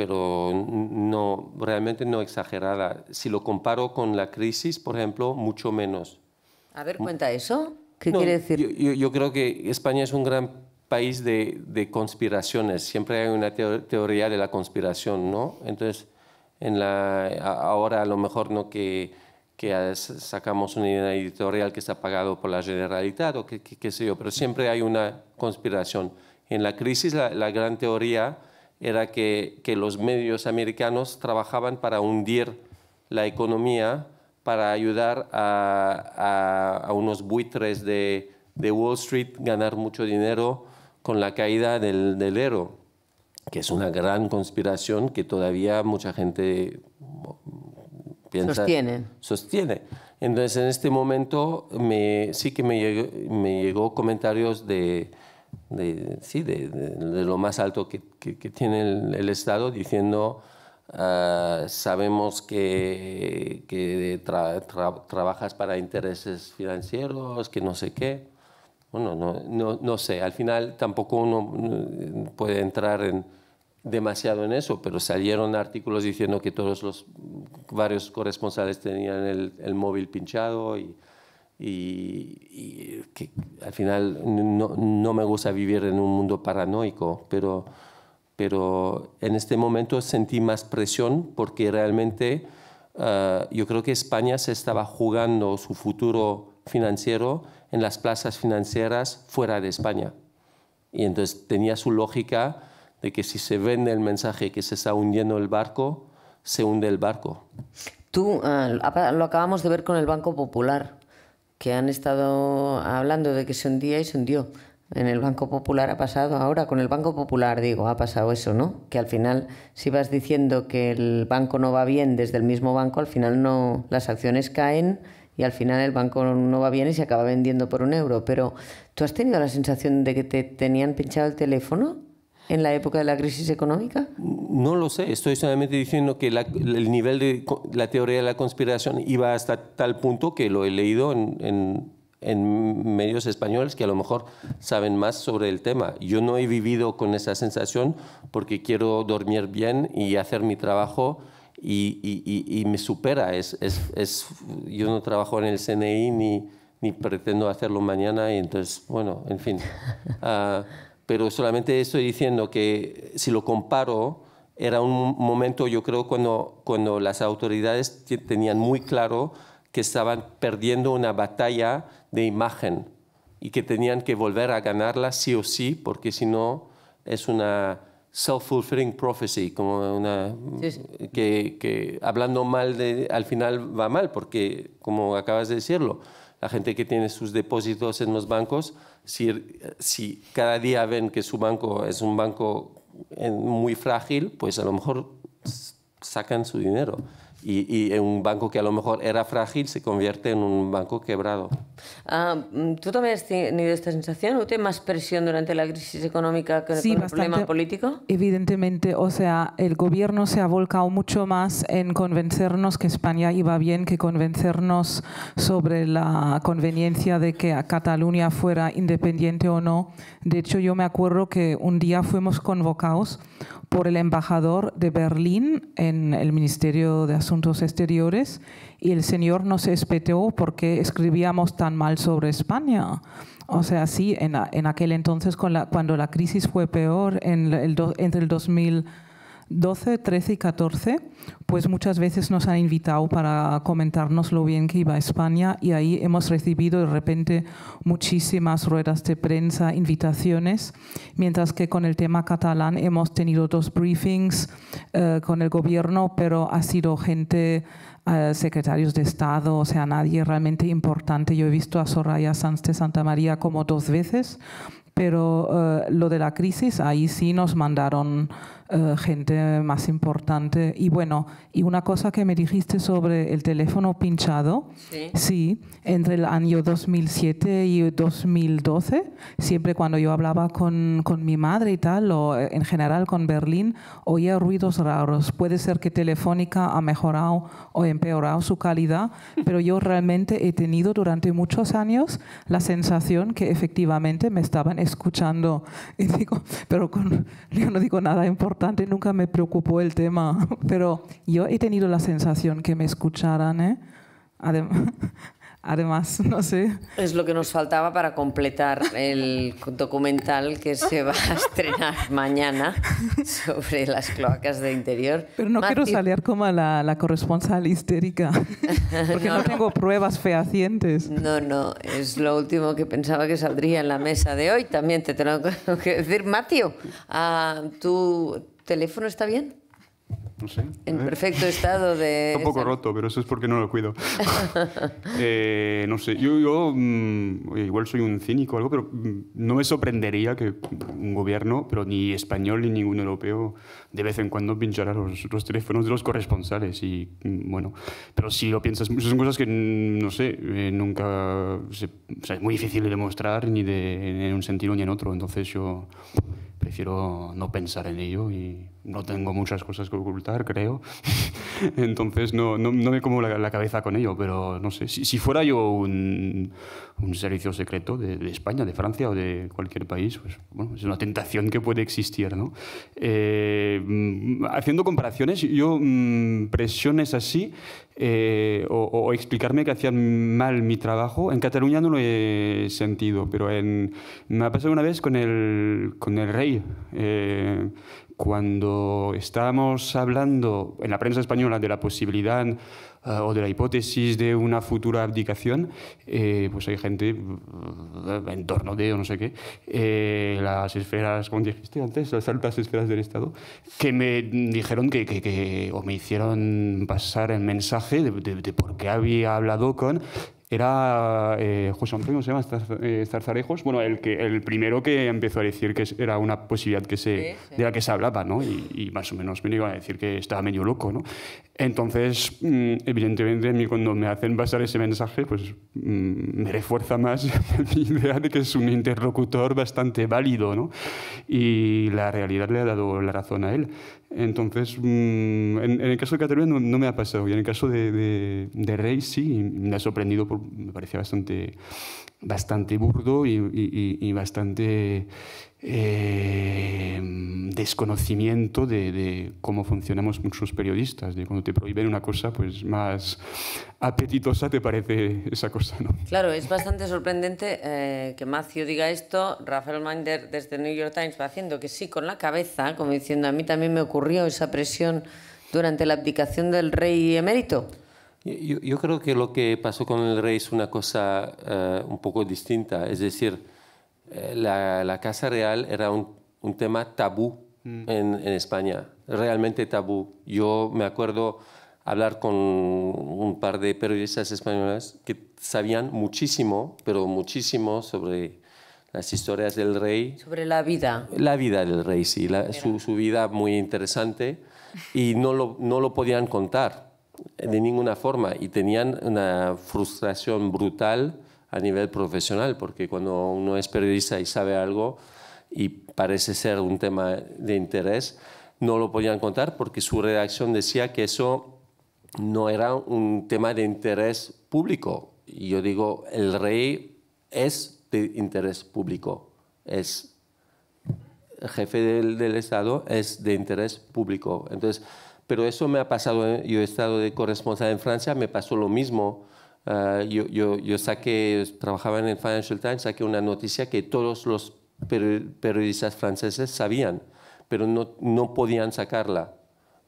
[SPEAKER 4] pero no, realmente no exagerada. Si lo comparo con la crisis, por ejemplo, mucho menos.
[SPEAKER 2] A ver, cuenta eso. ¿Qué quiere decir?
[SPEAKER 4] Yo, yo, creo que España es un gran país de, conspiraciones. Siempre hay una teoría de la conspiración, ¿no? Entonces, en la, ahora a lo mejor no que, sacamos una editorial que está pagado por la Generalitat o qué sé yo, pero siempre hay una conspiración. En la crisis, la gran teoría era que, los medios americanos trabajaban para hundir la economía, para ayudar a, unos buitres de, Wall Street ganar mucho dinero con la caída del, del euro, que es una gran conspiración que todavía mucha gente mm, piensa... Sostiene. Sostiene. Entonces, en este momento me, sí que me, llegó, me llegó comentarios de, de, sí, de, de lo más alto que, que, tiene el, Estado, diciendo, ah, sabemos que, que trabajas para intereses financieros, que no sé qué. Bueno, no, no, no sé, al final tampoco uno mm, puede entrar en, demasiado en eso, pero salieron artículos diciendo que todos los varios corresponsales tenían el, el móvil pinchado y y, que al final no, no, me gusta vivir en un mundo paranoico, pero, pero en este momento sentí más presión porque realmente eh, yo creo que España se estaba jugando su futuro financiero en las plazas financieras fuera de España. Y entonces tenía su lógica de que si se vende el mensaje que se está hundiendo el barco, se hunde el barco.
[SPEAKER 2] Tú eh, lo acabamos de ver con el Banco Popular que han estado hablando de que se hundía y se hundió. En el Banco Popular ha pasado ahora, con el Banco Popular digo, ha pasado eso, ¿no? Que al final, si vas diciendo que el banco no va bien desde el mismo banco, al final no, las acciones caen y al final el banco no va bien y se acaba vendiendo por un euro. Pero, ¿tú has tenido la sensación de que te tenían pinchado el teléfono? en la época de la crisis económica? No
[SPEAKER 4] lo sé, estoy solamente diciendo que el nivel de la teoría de la conspiración iba hasta tal punto que lo he leído en, medios españoles que a lo mejor saben más sobre el tema. Yo no he vivido con esa sensación porque quiero dormir bien y hacer mi trabajo. Y, me supera, es, yo no trabajo en el CNI ni, ni pretendo hacerlo mañana y entonces, bueno, en fin. pero solamente estoy diciendo que si lo comparo, era un momento, yo creo, cuando, cuando las autoridades tenían muy claro que estaban perdiendo una batalla de imagen y que tenían que volver a ganarla sí o sí, porque si no es una self-fulfilling prophecy, como una Que, que, hablando mal de, al final va mal, porque como acabas de decirlo, la gente que tiene sus depósitos en los bancos si, si cada día ven que su banco es un banco muy frágil, pues a lo mejor sacan su dinero y, un banco que a lo mejor era frágil se convierte en un banco quebrado.
[SPEAKER 2] Ah, mm, ¿Tú también has tenido esta sensación? ¿Usted más presión durante la crisis económica que durante el problema político?
[SPEAKER 3] Evidentemente, o sea, el gobierno se ha volcado mucho más en convencernos que España iba bien que convencernos sobre la conveniencia de que Cataluña fuera independiente o no. De hecho, yo me acuerdo que un día fuimos convocados por el embajador de Berlín en el Ministerio de Asuntos Asuntos Exteriores y el señor nos espeteó porque escribíamos tan mal sobre España. O sea, sí, en, aquel entonces con la, cuando la crisis fue peor, en el, entre el 2000... 12, 13 y 14, pues muchas veces nos han invitado para comentarnos lo bien que iba a España y ahí hemos recibido de repente muchísimas ruedas de prensa, invitaciones, mientras que con el tema catalán hemos tenido dos briefings eh, con el gobierno, pero ha sido gente eh, secretarios de Estado, o sea, nadie realmente importante. Yo he visto a Soraya Sanz de Santa María como dos veces, pero eh, lo de la crisis, ahí sí nos mandaron eh, gente más importante. Y bueno, y una cosa que me dijiste sobre el teléfono pinchado, sí, sí entre el año 2007 y 2012, siempre cuando yo hablaba con, con, mi madre y tal, o eh, en general con Berlín, oía ruidos raros. Puede ser que Telefónica ha mejorado o empeorado su calidad, pero yo realmente he tenido durante muchos años la sensación que efectivamente me estaban escuchando. Y digo, pero con, yo no digo nada importante nunca me preocupó el tema, pero yo he tenido la sensación que me escucharan, ¿eh? Además, no sé.
[SPEAKER 2] Es lo que nos faltaba para completar el documental que se va a estrenar mañana sobre las cloacas de
[SPEAKER 3] interior. Pero no quiero salir como la, corresponsal histérica,
[SPEAKER 2] porque no, tengo pruebas fehacientes. No, no, es lo último que pensaba que saldría en la mesa de hoy. También te tengo que decir, Matio, ah, ¿tu teléfono está bien?
[SPEAKER 1] No sé. En eh. perfecto
[SPEAKER 2] estado de... un poco
[SPEAKER 1] roto, pero eso es porque no lo cuido. Eh, no sé, yo, yo mm, igual soy un cínico o algo, pero mm, no me sorprendería que un gobierno, pero ni español ni ningún europeo, de vez en cuando pinchara los, los teléfonos de los corresponsales. Y mm, bueno, pero si lo piensas, son cosas que, no sé, eh, nunca... o sea, es muy difícil de demostrar ni de, en un sentido ni en otro, entonces yo prefiero no pensar en ello y no tengo muchas cosas que ocultar, creo. Entonces no, me como la, cabeza con ello, pero no sé. Si, fuera yo un, servicio secreto de, España, de Francia o de cualquier país, pues es una tentación que puede existir. Eh, mm, haciendo comparaciones, yo mm, presiones así eh, o, explicarme que hacían mal mi trabajo, en Cataluña no lo he sentido, pero me ha pasado una vez con el, rey. Eh, cuando estábamos hablando en la prensa española de la posibilidad eh, o de la hipótesis de una futura abdicación, eh, pues hay gente eh, en torno de, o no sé qué, las esferas, como dijiste antes, las altas esferas del Estado, que me dijeron que, o me hicieron pasar el mensaje de por qué había hablado con era eh, José Antonio, ¿se llama? Eh, Zarzarejos. Bueno, el, que, el primero que empezó a decir que era una posibilidad que se, de la que se hablaba, ¿no? Y, más o menos me iban a decir que estaba medio loco, ¿no? Entonces, mm, evidentemente, a mí cuando me hacen pasar ese mensaje, pues mm, me refuerza más mi idea de que es un interlocutor bastante válido, ¿no? Y la realidad le ha dado la razón a él. Entonces, mm, en, el caso de Caterina no, me ha pasado y en el caso de, Rey sí, me ha sorprendido, por, me parecía bastante bastante burdo y, bastante eh, desconocimiento de, cómo funcionamos muchos periodistas, de cuando te prohíben una cosa, pues más apetitosa te parece esa cosa. ¿no?
[SPEAKER 2] Claro, es bastante sorprendente eh, que Macio diga esto, Rafael Mander desde New York Times va haciendo que sí con la cabeza, como diciendo, a mí también me ocurrió esa presión durante la abdicación del rey emérito.
[SPEAKER 4] Yo, creo que lo que pasó con el rey es una cosa eh, un poco distinta. Es decir, eh, la, casa real era un, tema tabú mm. en, España, realmente tabú. Yo me acuerdo hablar con un par de periodistas españoles que sabían muchísimo, pero muchísimo sobre las historias del rey.
[SPEAKER 2] Sobre la vida.
[SPEAKER 4] La vida del rey, sí, su, su, vida muy interesante y no lo, no lo podían contar de ninguna forma y tenían una frustración brutal a nivel profesional, porque cuando uno es periodista y sabe algo y parece ser un tema de interés, no lo podían contar porque su redacción decía que eso no era un tema de interés público. Y yo digo, el rey es de interés público, es jefe del, del Estado, es de interés público. Entonces, pero eso me ha pasado, ¿eh? yo he estado de corresponsal en Francia, me pasó lo mismo. Ah, yo, yo, saqué, trabajaba en el Financial Times, saqué una noticia que todos los periodistas franceses sabían, pero no, no podían sacarla.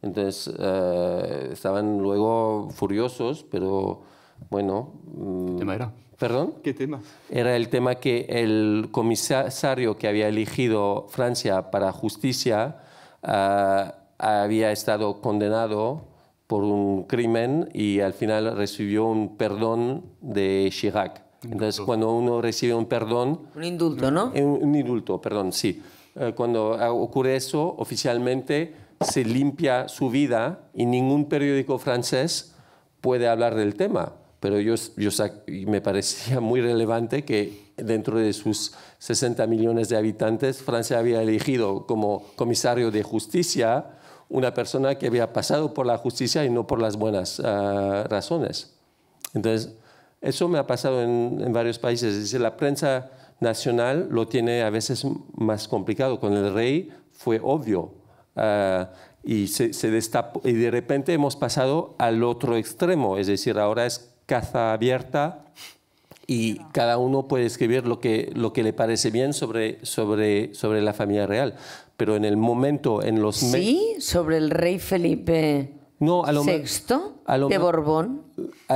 [SPEAKER 4] Entonces ah, estaban luego furiosos, pero bueno. Mm, ¿Qué tema era? ¿Perdón? ¿Qué tema? Era el tema que el comisario que había elegido Francia para justicia. Ah, había estado condenado por un crimen y al final recibió un perdón de Chirac. Entonces, cuando uno recibe un perdón...
[SPEAKER 2] Un indulto, ¿no?
[SPEAKER 4] Un, indulto, perdón, sí. Eh, cuando ocurre eso, oficialmente se limpia su vida y ningún periódico francés puede hablar del tema. Pero yo me parecía muy relevante que dentro de sus 60 millones de habitantes, Francia había elegido como comisario de justicia una persona que había pasado por la justicia y no por las buenas ah, razones. Entonces, eso me ha pasado en, varios países. Es decir, la prensa nacional lo tiene a veces más complicado. Con el rey fue obvio ah, y se, y de repente hemos pasado al otro extremo, es decir, ahora es caza abierta y cada uno puede escribir lo que, lo que le parece bien sobre, sobre, sobre la familia real pero en el momento, en los... Sí,
[SPEAKER 2] sobre el rey Felipe no, de Borbón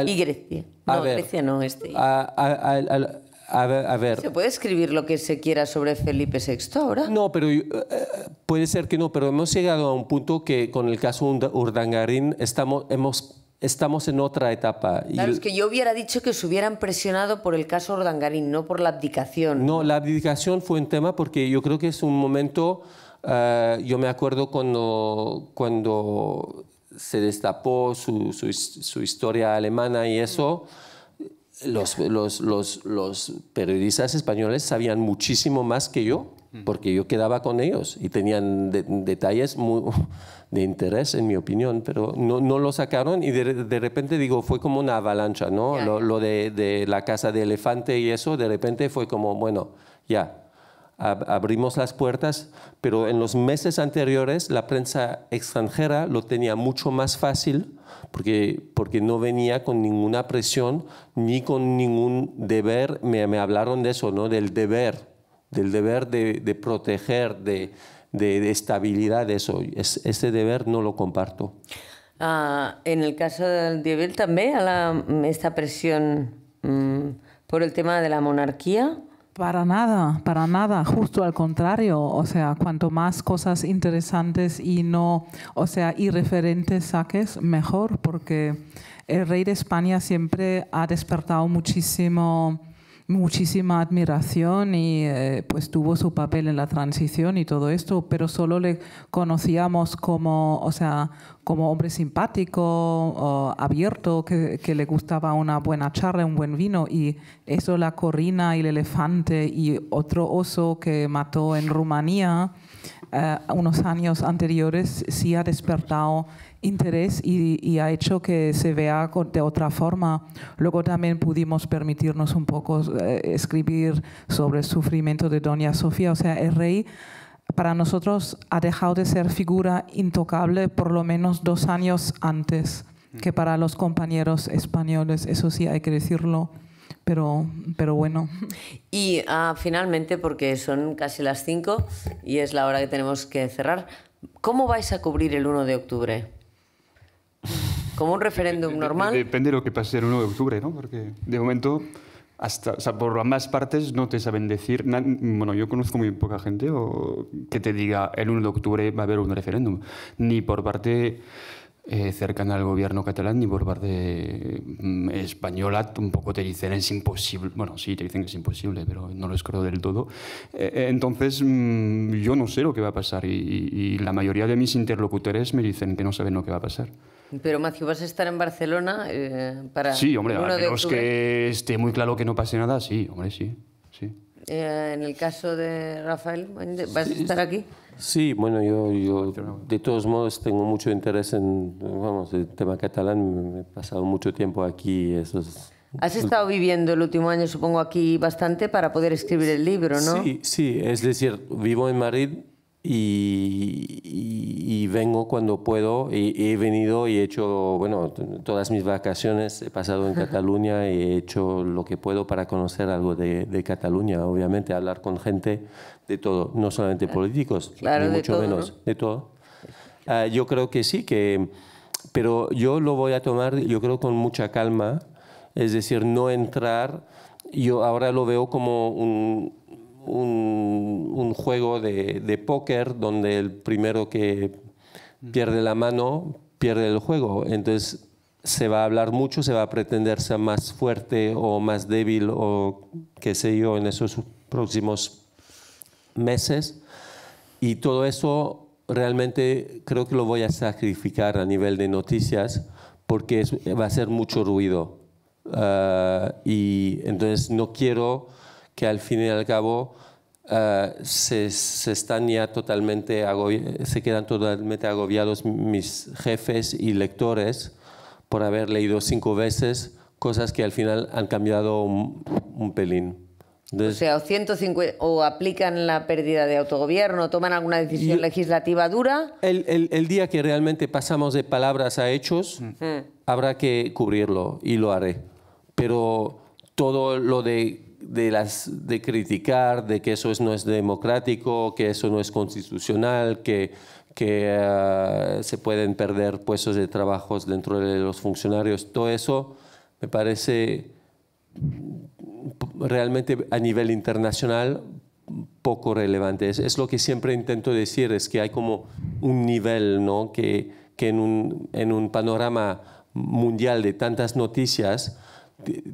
[SPEAKER 2] y Grecia. No, a ver, Grecia
[SPEAKER 4] no, este. A, ver, ¿Se
[SPEAKER 2] puede escribir lo que se quiera sobre Felipe VI ahora?
[SPEAKER 4] No, pero eh, eh, puede ser que no, pero hemos llegado a un punto que con el caso Urdangarín estamos, hemos estamos en otra etapa. Claro, es que
[SPEAKER 2] yo hubiera dicho que se hubieran presionado por el caso Urdangarín, no por la abdicación.
[SPEAKER 4] No, la abdicación fue un tema porque yo creo que es un momento eh, yo me acuerdo cuando, cuando se destapó su, su, historia alemana y eso, los, los, los, los, periodistas españoles sabían muchísimo más que yo, porque yo quedaba con ellos y tenían detalles muy, de interés, en mi opinión, pero no, no lo sacaron y de, de, repente, digo, fue como una avalancha, ¿no? Lo, lo de, de, la casa de elefante y eso, de repente fue como, bueno, ya, abrimos las puertas, pero en los meses anteriores la prensa extranjera lo tenía mucho más fácil porque, porque no venía con ninguna presión ni con ningún deber, me, me hablaron de eso, ¿no? del deber, del deber de, proteger, de, de, de, estabilidad, eso. ese deber no lo
[SPEAKER 3] comparto.
[SPEAKER 2] Ah, en el caso del Diebel también, a esta presión mm, por el tema de la monarquía.
[SPEAKER 3] Para nada, para nada, justo al contrario, o sea, cuanto más cosas interesantes y no, o sea, irreferentes saques, mejor, porque el rey de España siempre ha despertado muchísimo muchísima admiración y eh, pues tuvo su papel en la transición y todo esto, pero solo le conocíamos como, o sea, como hombre simpático, abierto, que, le gustaba una buena charla, un buen vino y eso la Corina y el elefante y otro oso que mató en Rumanía eh, unos años anteriores sí ha despertado interés y, ha hecho que se vea de otra forma. Luego también pudimos permitirnos un poco eh, escribir sobre el sufrimiento de Doña Sofía. O sea, el rey para nosotros ha dejado de ser figura intocable por lo menos dos años antes mm. que para los compañeros españoles, eso sí hay que decirlo. Pero, pero, bueno.
[SPEAKER 2] Y ah, finalmente, porque son casi las 5 y es la hora que tenemos que cerrar, ¿cómo vais a cubrir el 1 de
[SPEAKER 1] octubre? como un referéndum normal. Depende de lo que pase el 1 de octubre, ¿no? Porque de momento, hasta, por ambas partes no te saben decir. Bueno, yo conozco muy poca gente o que te diga el 1 de octubre va a haber un referéndum. Ni por parte eh, cercana al gobierno catalán ni por parte mm, española, española poco te dicen es imposible. Bueno, sí, te dicen que es imposible, pero no lo creo del todo. Eh, eh, entonces, mm, yo no sé lo que va a pasar y, la mayoría de mis interlocutores me dicen que no saben lo que va a pasar.
[SPEAKER 2] Pero, Macio, ¿vas a estar en Barcelona eh, para.? Sí, hombre, a menos
[SPEAKER 1] que esté muy claro que no pase nada, sí, hombre, sí. sí.
[SPEAKER 2] en el caso de Rafael, ¿vas a estar aquí?
[SPEAKER 4] Sí, bueno, yo, yo, de todos modos tengo mucho interés en, vamos, el tema catalán, he pasado mucho tiempo aquí, eso
[SPEAKER 2] Has estado viviendo el último año, supongo, aquí bastante para poder escribir el libro, ¿no?
[SPEAKER 4] Sí, sí, es decir, vivo en Madrid, y, vengo cuando puedo. Y, he venido y he hecho, bueno, todas mis vacaciones he pasado en Cataluña y he hecho lo que puedo para conocer algo de, Cataluña, obviamente, hablar con gente de todo, no solamente políticos, mucho menos, de todo. Ah, yo creo que sí, que, pero yo lo voy a tomar, yo creo, con mucha calma, es decir, no entrar, yo ahora lo veo como un un, juego de, póker donde el primero que pierde la mano pierde el juego. Entonces se va a hablar mucho, se va a pretender ser más fuerte o más débil o qué sé yo en esos próximos meses. Y todo eso realmente creo que lo voy a sacrificar a nivel de noticias porque va a ser mucho ruido. Ah, y entonces no quiero que al fin y al cabo eh, se, se, están ya totalmente se quedan totalmente agobiados mis jefes y lectores por haber leído cinco veces cosas que al final han cambiado un, pelín. o
[SPEAKER 2] sea, o, aplican la pérdida de autogobierno, toman alguna decisión legislativa dura.
[SPEAKER 4] El, el, día que realmente pasamos de palabras a hechos, mm. habrá que cubrirlo y lo haré. Pero todo lo de de, las, de criticar, de que eso no es democrático, que eso no es constitucional, que, que ah, se pueden perder puestos de trabajo dentro de los funcionarios, todo eso me parece realmente a nivel internacional poco relevante. Es, lo que siempre intento decir, es que hay como un nivel ¿no? que, que en, un, en un panorama mundial de tantas noticias,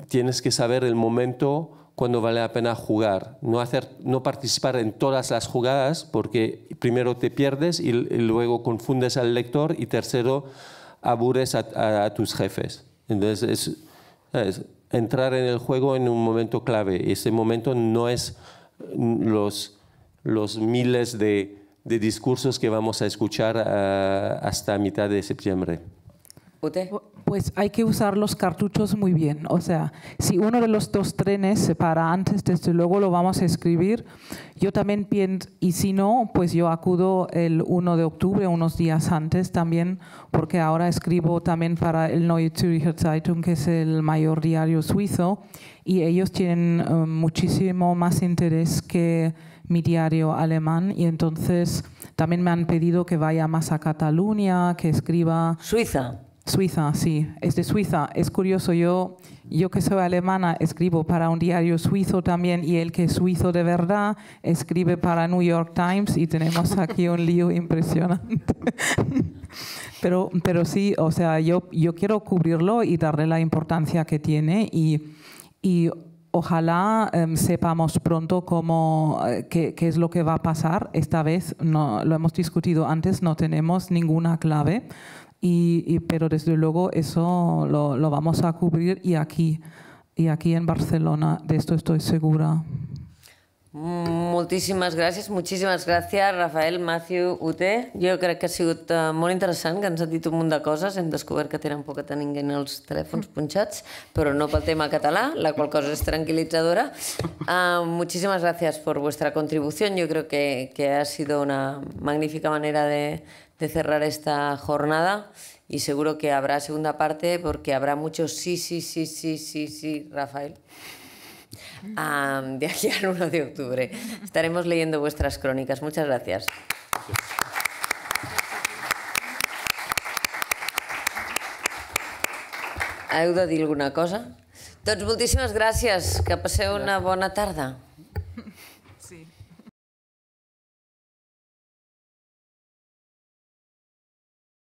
[SPEAKER 4] tienes que saber el momento cuando vale la pena jugar, no, hacer, no participar en todas las jugadas porque primero te pierdes y, luego confundes al lector y tercero abures a, tus jefes. Entonces entrar en el juego en un momento clave. Ese momento no es mm, los, miles de, discursos que vamos a escuchar ah, hasta mitad de septiembre.
[SPEAKER 3] Pues hay que usar los cartuchos muy bien. O sea, si uno de los dos trenes se para antes, desde luego lo vamos a escribir. Yo también pienso, y si no, pues yo acudo el 1 de octubre, unos días antes también, porque ahora escribo también para el Neue Zürcher Zeitung, que es el mayor diario suizo, y ellos tienen eh, muchísimo más interés que mi diario alemán y entonces también me han pedido que vaya más a Cataluña, que escriba... Suiza. Suiza, sí, es de Suiza. Es curioso, yo, yo que soy alemana escribo para un diario suizo también y el que es suizo de verdad escribe para New York Times y tenemos aquí un lío impresionante. pero, pero sí, o sea, yo, yo quiero cubrirlo y darle la importancia que tiene y, ojalá em, sepamos pronto cómo, eh, qué, qué, es lo que va a pasar. Esta vez, no, lo hemos discutido antes, no tenemos ninguna clave y, pero desde luego eso lo, lo, vamos a cubrir y aquí, y aquí en Barcelona, de esto estoy segura.
[SPEAKER 2] Muchísimas gracias. Muchísimas gracias Rafael, Matthew, Ute. Yo creo que ha sido eh, muy interesante que nos ha dit un montón de cosas. Hem descobert que tenen poca que en los teléfonos punxats, pero no para el tema catalán. la cual cosa es tranquilizadora. Ah, Muchísimas gracias por vuestra contribución. Yo creo que, que ha sido una magnífica manera de, de cerrar esta jornada y seguro que habrá segunda parte porque habrá muchos sí, sí, sí, sí, sí, sí, Rafael. Ah, de aquí al 1 de octubre. Estaremos leyendo vuestras crónicas. Muchas gracias. gracias. de alguna cosa? Entonces, muchísimas gracias Que passeu una buena tarde